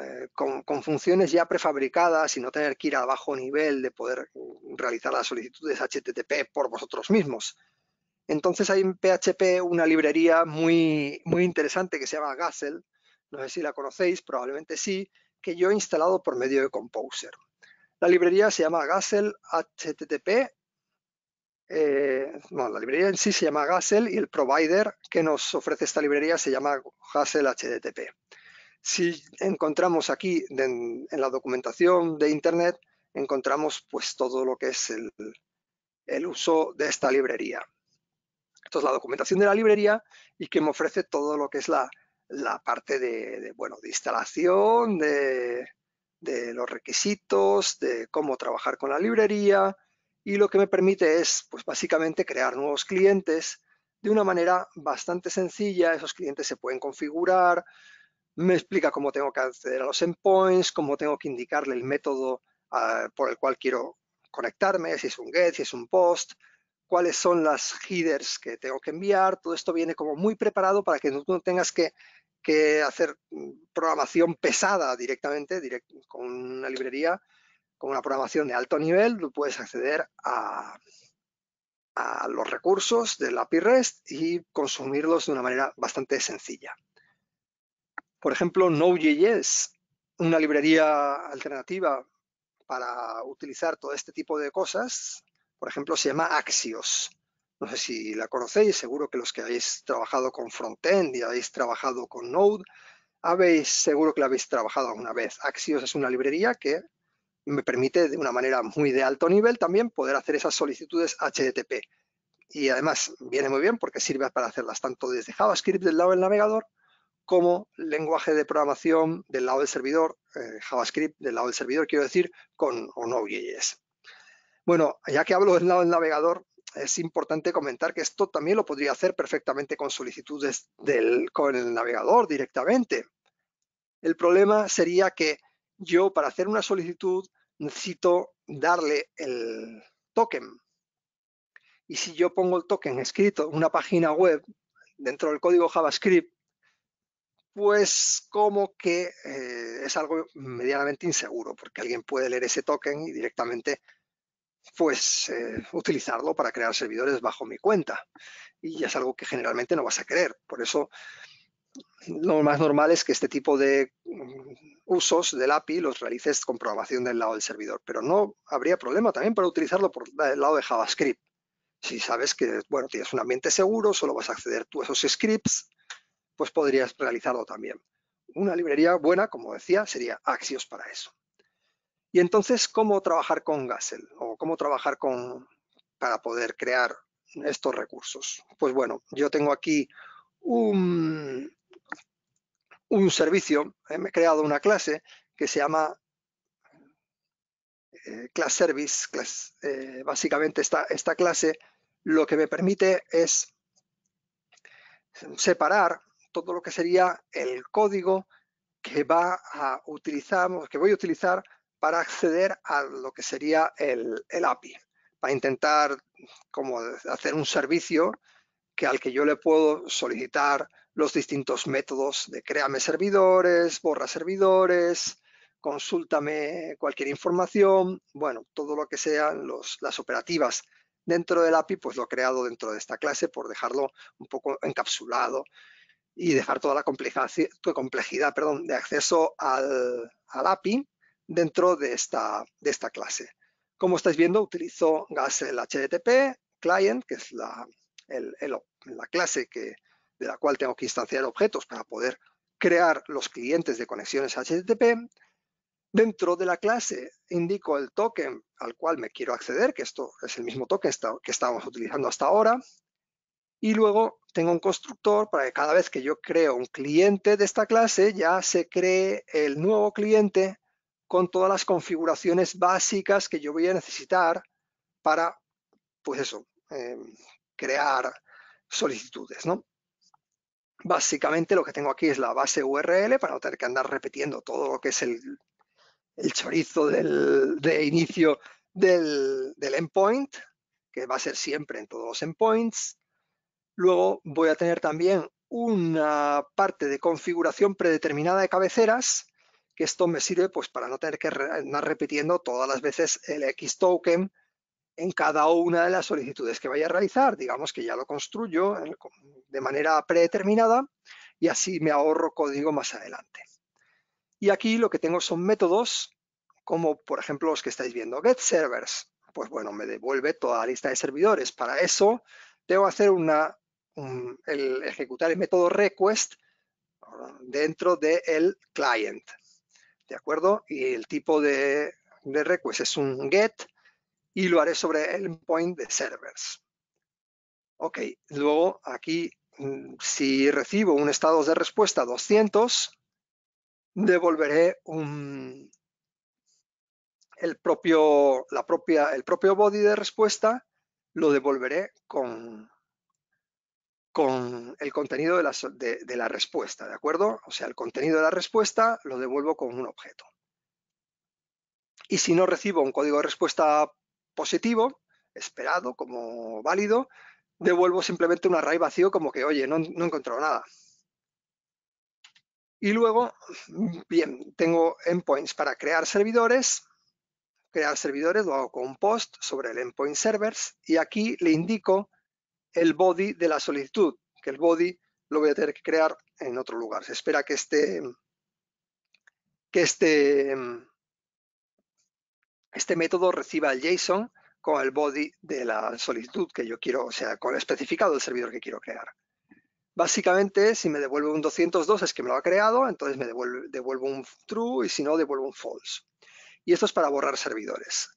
eh, con, funciones ya prefabricadas y no tener que ir a bajo nivel de poder realizar las solicitudes HTTP por vosotros mismos. Entonces hay en PHP una librería muy, muy interesante que se llama Gassel, no sé si la conocéis, probablemente sí, que yo he instalado por medio de Composer. La librería se llama Gassel HTTP, eh, la librería en sí se llama Gassel y el provider que nos ofrece esta librería se llama Gassel HTTP. Si encontramos aquí en, la documentación de Internet, encontramos pues todo lo que es el, uso de esta librería. Esto es la documentación de la librería y que me ofrece todo lo que es la, parte de, instalación, de, de, los requisitos, de cómo trabajar con la librería y lo que me permite es pues básicamente crear nuevos clientes de una manera bastante sencilla. Esos clientes se pueden configurar, me explica cómo tengo que acceder a los endpoints, cómo tengo que indicarle el método ah, por el cual quiero conectarme, si es un get, si es un post, cuáles son las headers que tengo que enviar. Todo esto viene como muy preparado para que no tengas que, hacer mm, programación pesada directamente con una librería, con una programación de alto nivel. Tú puedes acceder a, a los recursos del API REST y consumirlos de una manera bastante sencilla. Por ejemplo, Node.js, una librería alternativa para utilizar todo este tipo de cosas, por ejemplo, se llama Axios. No sé si la conocéis, seguro que los que habéis trabajado con frontend y habéis trabajado con Node, habéis seguro que la habéis trabajado alguna vez. Axios es una librería que me permite de una manera muy de alto nivel también poder hacer esas solicitudes HTTP. Y además viene muy bien porque sirve para hacerlas tanto desde JavaScript del lado del navegador como lenguaje de programación del lado del servidor, eh, JavaScript del lado del servidor, quiero decir, con o Node.js. Bueno, ya que hablo del lado del navegador, es importante comentar que esto también lo podría hacer perfectamente con solicitudes del, con el navegador directamente. El problema sería que yo para hacer una solicitud necesito darle el token. Y si yo pongo el token escrito en una página web dentro del código JavaScript, pues como que eh, es algo medianamente inseguro, porque alguien puede leer ese token y directamente pues eh, utilizarlo para crear servidores bajo mi cuenta. Y es algo que generalmente no vas a querer. Por eso lo más normal es que este tipo de mm, usos del API los realices con programación del lado del servidor, pero no habría problema también para utilizarlo por el lado de JavaScript. Si sabes que, bueno, tienes un ambiente seguro, solo vas a acceder tú a esos scripts pues podrías realizarlo también. Una librería buena, como decía, sería Axios para eso. Y entonces, ¿cómo trabajar con Gassel? ¿O cómo trabajar con, para poder crear estos recursos? Pues bueno, yo tengo aquí un, un servicio, eh, me he creado una clase que se llama eh, Class Service. Class, eh, básicamente esta clase lo que me permite es separar todo lo que sería el código que va a que voy a utilizar para acceder a lo que sería el, API, para intentar como hacer un servicio que al que yo le puedo solicitar los distintos métodos de créame servidores, borra servidores, consúltame cualquier información, bueno, todo lo que sean las operativas dentro del API, pues lo he creado dentro de esta clase por dejarlo un poco encapsulado y dejar toda la complejidad de acceso al, API dentro de esta, clase. Como estáis viendo, utilizo gas el HTTP client, que es la, clase de la cual tengo que instanciar objetos para poder crear los clientes de conexiones HTTP. Dentro de la clase indico el token al cual me quiero acceder, que esto es el mismo token que estábamos utilizando hasta ahora. Y luego tengo un constructor para que cada vez que yo creo un cliente de esta clase, ya se cree el nuevo cliente con todas las configuraciones básicas que yo voy a necesitar para, pues eso, em, crear solicitudes, Básicamente lo que tengo aquí es la base URL para no tener que andar repitiendo todo lo que es el, chorizo de inicio del endpoint, que va a ser siempre en todos los endpoints. Luego voy a tener también una parte de configuración predeterminada de cabeceras, que esto me sirve pues para no tener que andar repitiendo todas las veces el X token en cada una de las solicitudes que vaya a realizar. Digamos que ya lo construyo de manera predeterminada y así me ahorro código más adelante. Y aquí lo que tengo son métodos como por ejemplo los que estáis viendo, get servers. Pues bueno, me devuelve toda la lista de servidores. Para eso tengo que hacer una el ejecutar el método request um, dentro del el client. ¿De acuerdo? Y el tipo de, de request es un get y lo haré sobre el endpoint de servers. Ok, luego aquí mm, si recibo un estado de respuesta 200, devolveré un, el, propio, la propia, el propio body de respuesta, lo devolveré con, con el contenido de la, respuesta, ¿de acuerdo? O sea, el contenido de la respuesta lo devuelvo con un objeto. Y si no recibo un código de respuesta positivo, esperado como válido, devuelvo simplemente un array vacío como que, oye, no, no he encontrado nada. Y luego, bien, tengo endpoints para crear servidores. Crear servidores lo hago con un post sobre el endpoint servers y aquí le indico el body de la solicitud, que el body lo voy a tener que crear en otro lugar. Se espera que este, que este, este método reciba el JSON con el body de la solicitud que yo quiero, o sea, con el especificado del servidor que quiero crear. Básicamente, si me devuelve un 202 es que me lo ha creado, entonces me devuelve, devuelvo un true y si no, devuelvo un false. Y esto es para borrar servidores.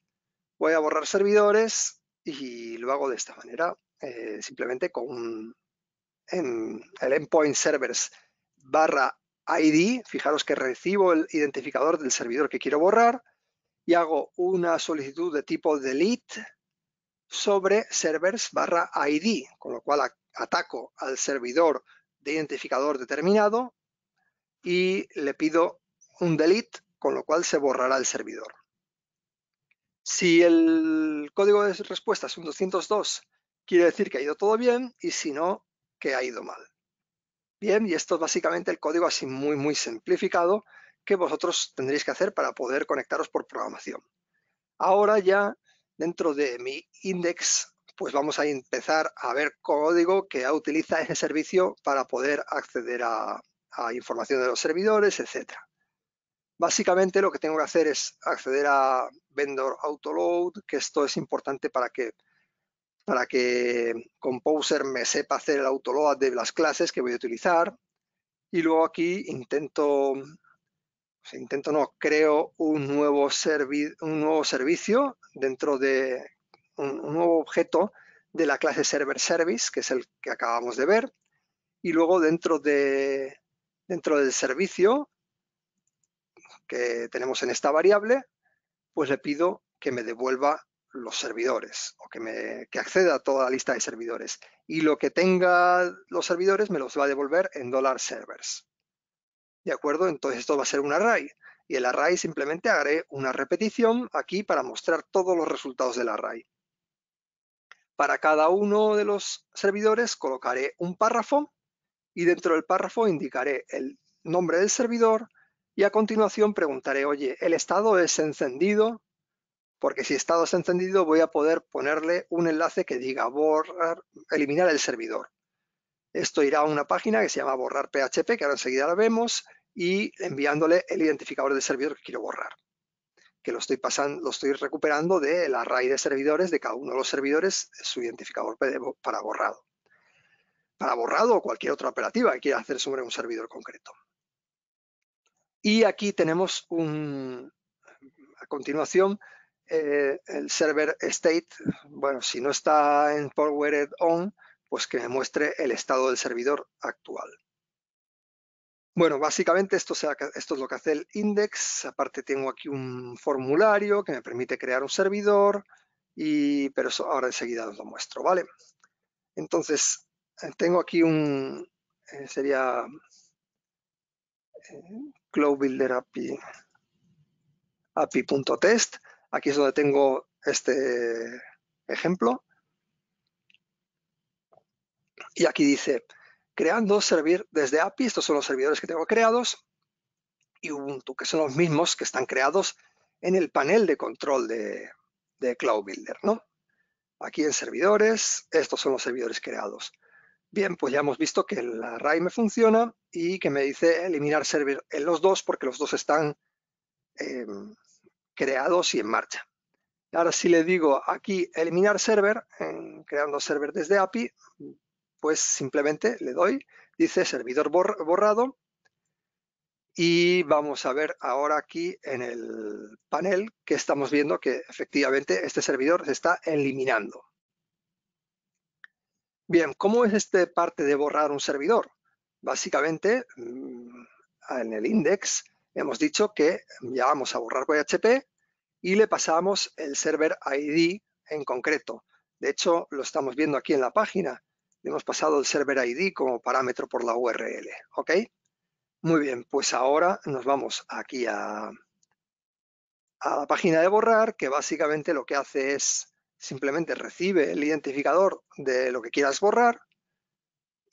Voy a borrar servidores y lo hago de esta manera. Eh, simplemente con el endpoint servers barra ID, fijaros que recibo el identificador del servidor que quiero borrar y hago una solicitud de tipo delete sobre servers barra ID, con lo cual ataco al servidor de identificador determinado y le pido un delete, con lo cual se borrará el servidor. Si el código de respuesta es un 202 quiere decir que ha ido todo bien y si no, que ha ido mal. Bien, y esto es básicamente el código así muy, muy simplificado que vosotros tendréis que hacer para poder conectaros por programación. Ahora ya dentro de mi index, pues vamos a empezar a ver código que utiliza ese servicio para poder acceder a, información de los servidores, etc. Básicamente lo que tengo que hacer es acceder a vendor autoload, que esto es importante para que para que mm, Composer me sepa hacer el autoload de las clases que voy a utilizar. Y luego aquí intento, pues, intento no, creo un nuevo, un nuevo servicio dentro de un, nuevo objeto de la clase Server Service, que es el que acabamos de ver. Y luego dentro, de, dentro del servicio que tenemos en esta variable, pues le pido que me devuelva los servidores o que, me, que acceda a toda la lista de servidores. Y lo que tenga los servidores me los va a devolver en dólar servers. ¿De acuerdo? Entonces esto va a ser un array. Y el array simplemente haré una repetición aquí para mostrar todos los resultados del array. Para cada uno de los servidores colocaré un párrafo y dentro del párrafo indicaré el nombre del servidor y a continuación preguntaré, oye, ¿el estado es encendido? porque si estado está encendido voy a poder ponerle un enlace que diga borrar, eliminar el servidor. Esto irá a una página que se llama borrar PHP, que ahora enseguida la vemos, y enviándole el identificador del servidor que quiero borrar, que lo estoy, pasando, lo estoy recuperando del array de servidores, de cada uno de los servidores, su identificador para borrado. Para borrado o cualquier otra operativa que quiera hacer sobre un servidor concreto. Y aquí tenemos un, a continuación eh, el server state, bueno, si no está en powered on, pues que me muestre el estado del servidor actual. Bueno, básicamente esto, sea, esto es lo que hace el index. Aparte tengo aquí un formulario que me permite crear un servidor, y, pero eso ahora enseguida os lo muestro, ¿vale? Entonces, eh, tengo aquí un, eh, sería eh, Cloud Builder API, API.test Aquí es donde tengo este ejemplo. Y aquí dice, creando servir desde API, estos son los servidores que tengo creados, y Ubuntu, que son los mismos que están creados en el panel de control de, Cloud Builder, ¿no? Aquí en servidores, estos son los servidores creados. Bien, pues ya hemos visto que el array me funciona y que me dice eliminar server en los dos porque los dos están em, creados y en marcha. Ahora si le digo aquí eliminar server, creando server desde API, pues simplemente le doy, dice servidor borrado y vamos a ver ahora aquí en el panel que estamos viendo que efectivamente este servidor se está eliminando. Bien, ¿cómo es esta parte de borrar un servidor? Básicamente mm, en el index hemos dicho que ya vamos a borrar PHP y le pasamos el server ID en concreto. De hecho, lo estamos viendo aquí en la página. Le hemos pasado el server ID como parámetro por la URL. ¿Ok? Muy bien, pues ahora nos vamos aquí a, a la página de borrar, que básicamente lo que hace es simplemente recibe el identificador de lo que quieras borrar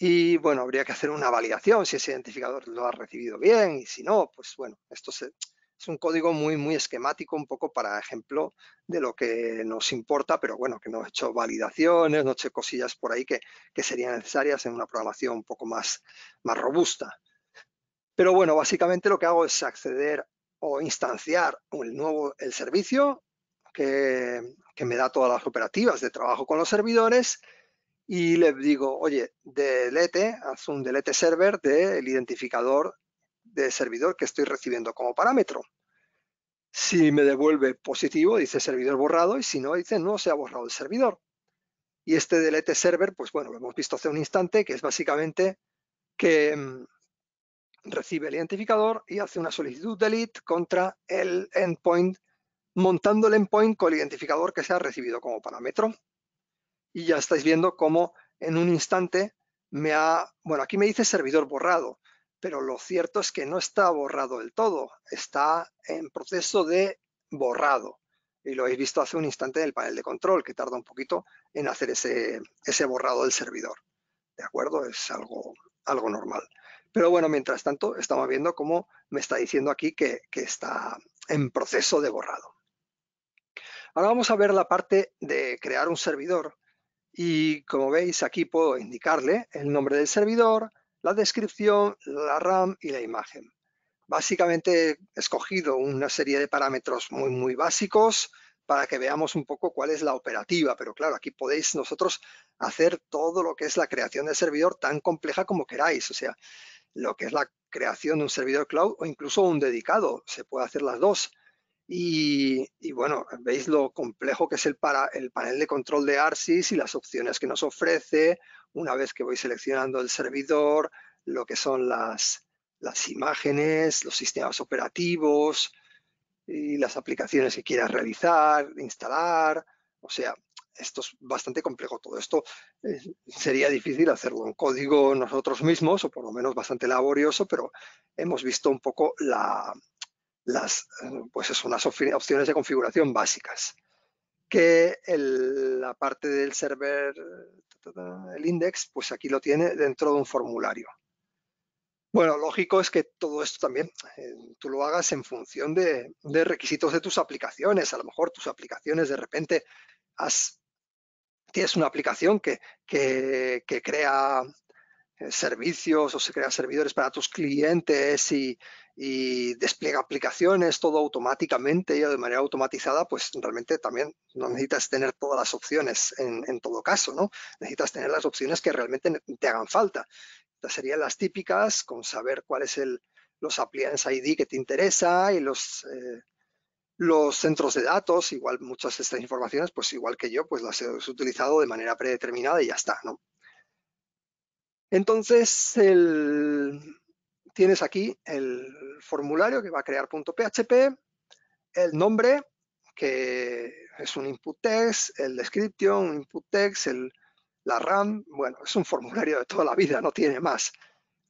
y bueno, habría que hacer una validación si ese identificador lo ha recibido bien y si no, pues bueno, esto es un código muy, muy esquemático, un poco para ejemplo de lo que nos importa, pero bueno, que no he hecho validaciones, no he hecho cosillas por ahí que, serían necesarias en una programación un poco más, más robusta. Pero bueno, básicamente lo que hago es acceder o instanciar el nuevo el servicio que, que me da todas las operativas de trabajo con los servidores y le digo, oye, delete, haz un delete server del identificador de servidor que estoy recibiendo como parámetro. Si me devuelve positivo, dice servidor borrado, y si no, dice no se ha borrado el servidor. Y este delete server, pues bueno, lo hemos visto hace un instante, que es básicamente que mm, recibe el identificador y hace una solicitud delete contra el endpoint, montando el endpoint con el identificador que se ha recibido como parámetro y ya estáis viendo cómo en un instante me ha, bueno, aquí me dice servidor borrado, pero lo cierto es que no está borrado del todo, está en proceso de borrado. Y lo habéis visto hace un instante en el panel de control, que tarda un poquito en hacer ese, borrado del servidor. ¿De acuerdo? Es algo, algo normal. Pero bueno, mientras tanto, estamos viendo cómo me está diciendo aquí que, que está en proceso de borrado. Ahora vamos a ver la parte de crear un servidor y como veis aquí puedo indicarle el nombre del servidor, la descripción, la RAM y la imagen. Básicamente he escogido una serie de parámetros muy, muy básicos para que veamos un poco cuál es la operativa, pero claro, aquí podéis nosotros hacer todo lo que es la creación del servidor tan compleja como queráis, o sea, lo que es la creación de un servidor cloud o incluso un dedicado, se puede hacer las dos. Y, bueno, veis lo complejo que es el, para, el panel de control de ARSIS y las opciones que nos ofrece una vez que voy seleccionando el servidor, lo que son las, imágenes, los sistemas operativos y las aplicaciones que quieras realizar, instalar. O sea, esto es bastante complejo todo esto. Eh, sería difícil hacerlo en código nosotros mismos o por lo menos bastante laborioso, pero hemos visto un poco la, las, pues es unas opciones de configuración básicas. Que la parte del server, el index, pues aquí lo tiene dentro de un formulario. Bueno, lógico es que todo esto también eh, tú lo hagas en función de, requisitos de tus aplicaciones. A lo mejor tus aplicaciones de repente has, tienes una aplicación que, que, que crea eh, servicios o se crean servidores para tus clientes y, despliega aplicaciones, todo automáticamente y de manera automatizada, pues realmente también no necesitas tener todas las opciones en, todo caso, ¿no? Necesitas tener las opciones que realmente te hagan falta. Estas serían las típicas con saber cuál es el, los appliance ID que te interesa y los, eh, los centros de datos, igual muchas de estas informaciones, pues igual que yo, pues las he utilizado de manera predeterminada y ya está, ¿no? Entonces, tienes aquí el formulario que va a crear .php, el nombre, que es un input text, el description, un input text, el, la RAM, bueno, es un formulario de toda la vida, no tiene más.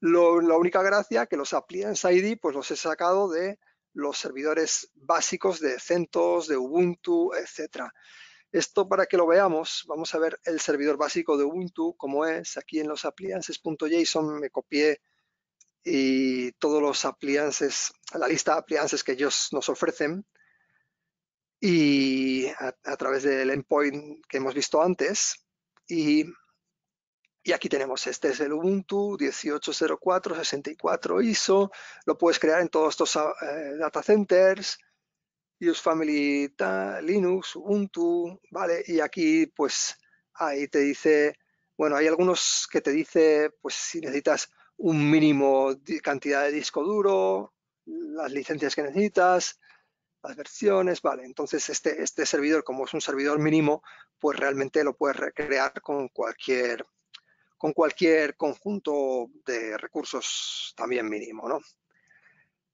la única gracia que los appliance ID pues los he sacado de los servidores básicos de CentOS, de Ubuntu, etc., esto para que lo veamos, vamos a ver el servidor básico de Ubuntu, como es. Aquí en los appliances.json me copié y todos los appliances, la lista de appliances que ellos nos ofrecen y a, través del endpoint que hemos visto antes. Y, aquí tenemos, este es el Ubuntu 18.04, 64 ISO, lo puedes crear en todos estos eh, data centers, Use Linux, Ubuntu, ¿vale? Y aquí pues ahí te dice, bueno, hay algunos que te dice pues si necesitas un mínimo de cantidad de disco duro, las licencias que necesitas, las versiones, vale. Entonces este, este servidor, como es un servidor mínimo, pues realmente lo puedes recrear con cualquier, con cualquier conjunto de recursos también mínimo, ¿no?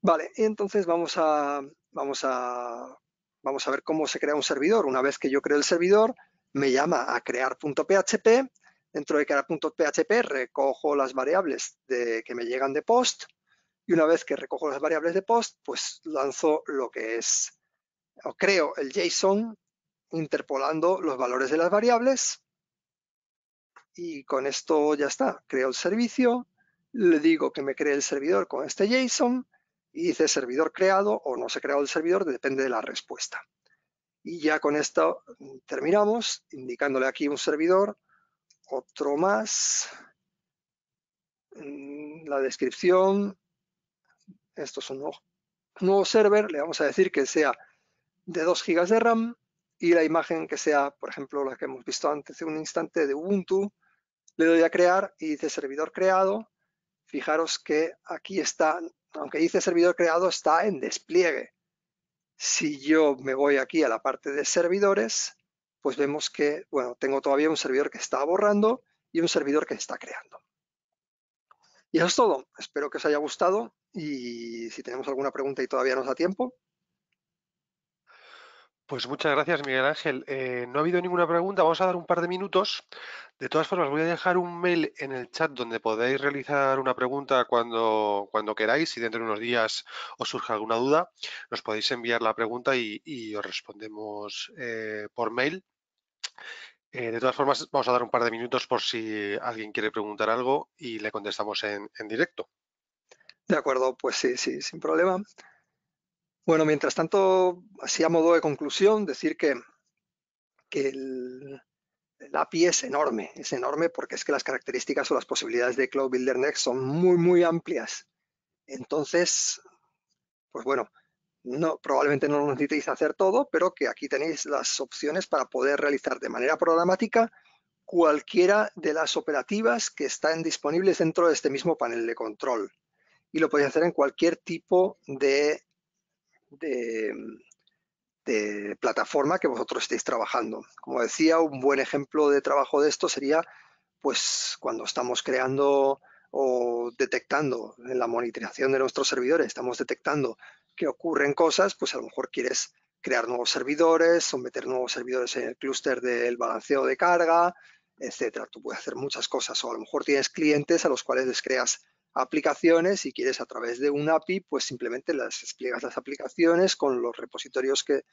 Vale, entonces vamos a, vamos a, ver cómo se crea un servidor. Una vez que yo creo el servidor, me llama a crear.php. Dentro de crear.php recojo las variables que me llegan de post y una vez que recojo las variables de post, pues lanzo lo que es, o creo el JSON interpolando los valores de las variables y con esto ya está. Creo el servicio, le digo que me cree el servidor con este JSON y dice servidor creado o no se ha creado el servidor, depende de la respuesta. Y ya con esto terminamos, indicándole aquí un servidor, otro más, mm, la descripción, esto es un nuevo, server, le vamos a decir que sea de 2 GB de RAM y la imagen que sea, por ejemplo, la que hemos visto antes de un instante de Ubuntu, le doy a crear y dice servidor creado. Fijaros que aquí está aunque dice servidor creado, está en despliegue. Si yo me voy aquí a la parte de servidores, pues vemos que, bueno, tengo todavía un servidor que está borrando y un servidor que está creando. Y eso es todo. Espero que os haya gustado y si tenemos alguna pregunta y todavía nos da tiempo, pues muchas gracias, Miguel Ángel. Eh, no ha habido ninguna pregunta, vamos a dar un par de minutos. De todas formas, voy a dejar un mail en el chat donde podéis realizar una pregunta cuando, cuando queráis. Si dentro de unos días os surge alguna duda, nos podéis enviar la pregunta y, os respondemos eh, por mail. Eh, de todas formas, vamos a dar un par de minutos por si alguien quiere preguntar algo y le contestamos en, en directo. De acuerdo, pues sí, sí, sin problema. Bueno, mientras tanto, así a modo de conclusión, decir que, que el, API es enorme, es enorme porque es que las características o las posibilidades de Cloud Builder Next son muy, muy amplias. Entonces, pues bueno, no, probablemente no necesitéis hacer todo, pero que aquí tenéis las opciones para poder realizar de manera programática cualquiera de las operativas que están disponibles dentro de este mismo panel de control. Y lo podéis hacer en cualquier tipo de de, plataforma que vosotros estéis trabajando. Como decía, un buen ejemplo de trabajo de esto sería pues cuando estamos creando o detectando en la monitorización de nuestros servidores, estamos detectando que ocurren cosas, pues a lo mejor quieres crear nuevos servidores o meter nuevos servidores en el clúster del balanceo de carga, etcétera. Tú puedes hacer muchas cosas o a lo mejor tienes clientes a los cuales les creas aplicaciones y quieres a través de un API, pues simplemente las despliegas las aplicaciones con los repositorios que,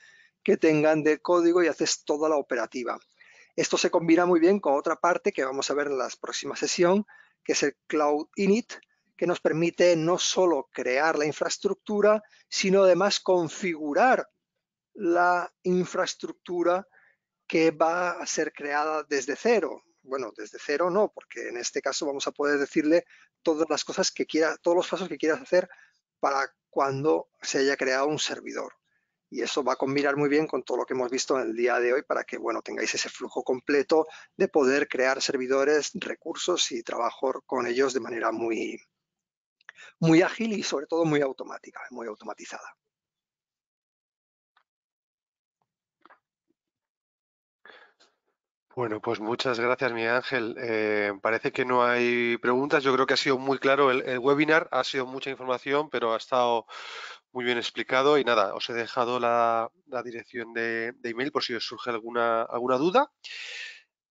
que tengan de código y haces toda la operativa. Esto se combina muy bien con otra parte que vamos a ver en la próxima sesión, que es el Cloud Init, que nos permite no solo crear la infraestructura, sino además configurar la infraestructura que va a ser creada desde cero bueno, desde cero no, porque en este caso vamos a poder decirle todas las cosas que quiera, todos los pasos que quieras hacer para cuando se haya creado un servidor. Y eso va a combinar muy bien con todo lo que hemos visto en el día de hoy para que, bueno, tengáis ese flujo completo de poder crear servidores, recursos y trabajar con ellos de manera muy, muy ágil y sobre todo muy automática, muy automatizada. Bueno, pues muchas gracias, mi Ángel. Eh, parece que no hay preguntas. Yo creo que ha sido muy claro el, webinar, ha sido mucha información, pero ha estado muy bien explicado. Y nada, os he dejado la, dirección de, email por si os surge alguna, alguna duda.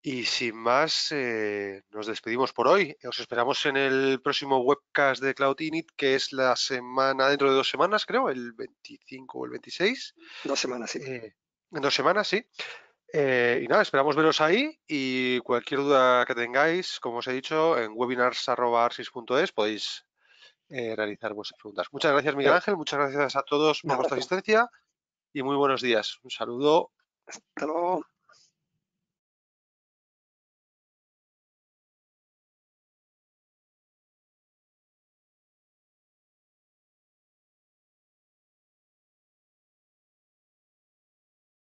Y sin más, eh, nos despedimos por hoy. Os esperamos en el próximo webcast de Cloud Init, que es la semana, dentro de dos semanas, creo, el 25 o el 26. Dos semanas, sí. Eh, en dos semanas, sí. Eh, y nada, esperamos veros ahí y cualquier duda que tengáis, como os he dicho, en webinars.arsis.es podéis eh, realizar vuestras preguntas. Muchas gracias, Miguel eh, Ángel. Muchas gracias a todos por vuestra asistencia y muy buenos días. Un saludo. Hasta luego.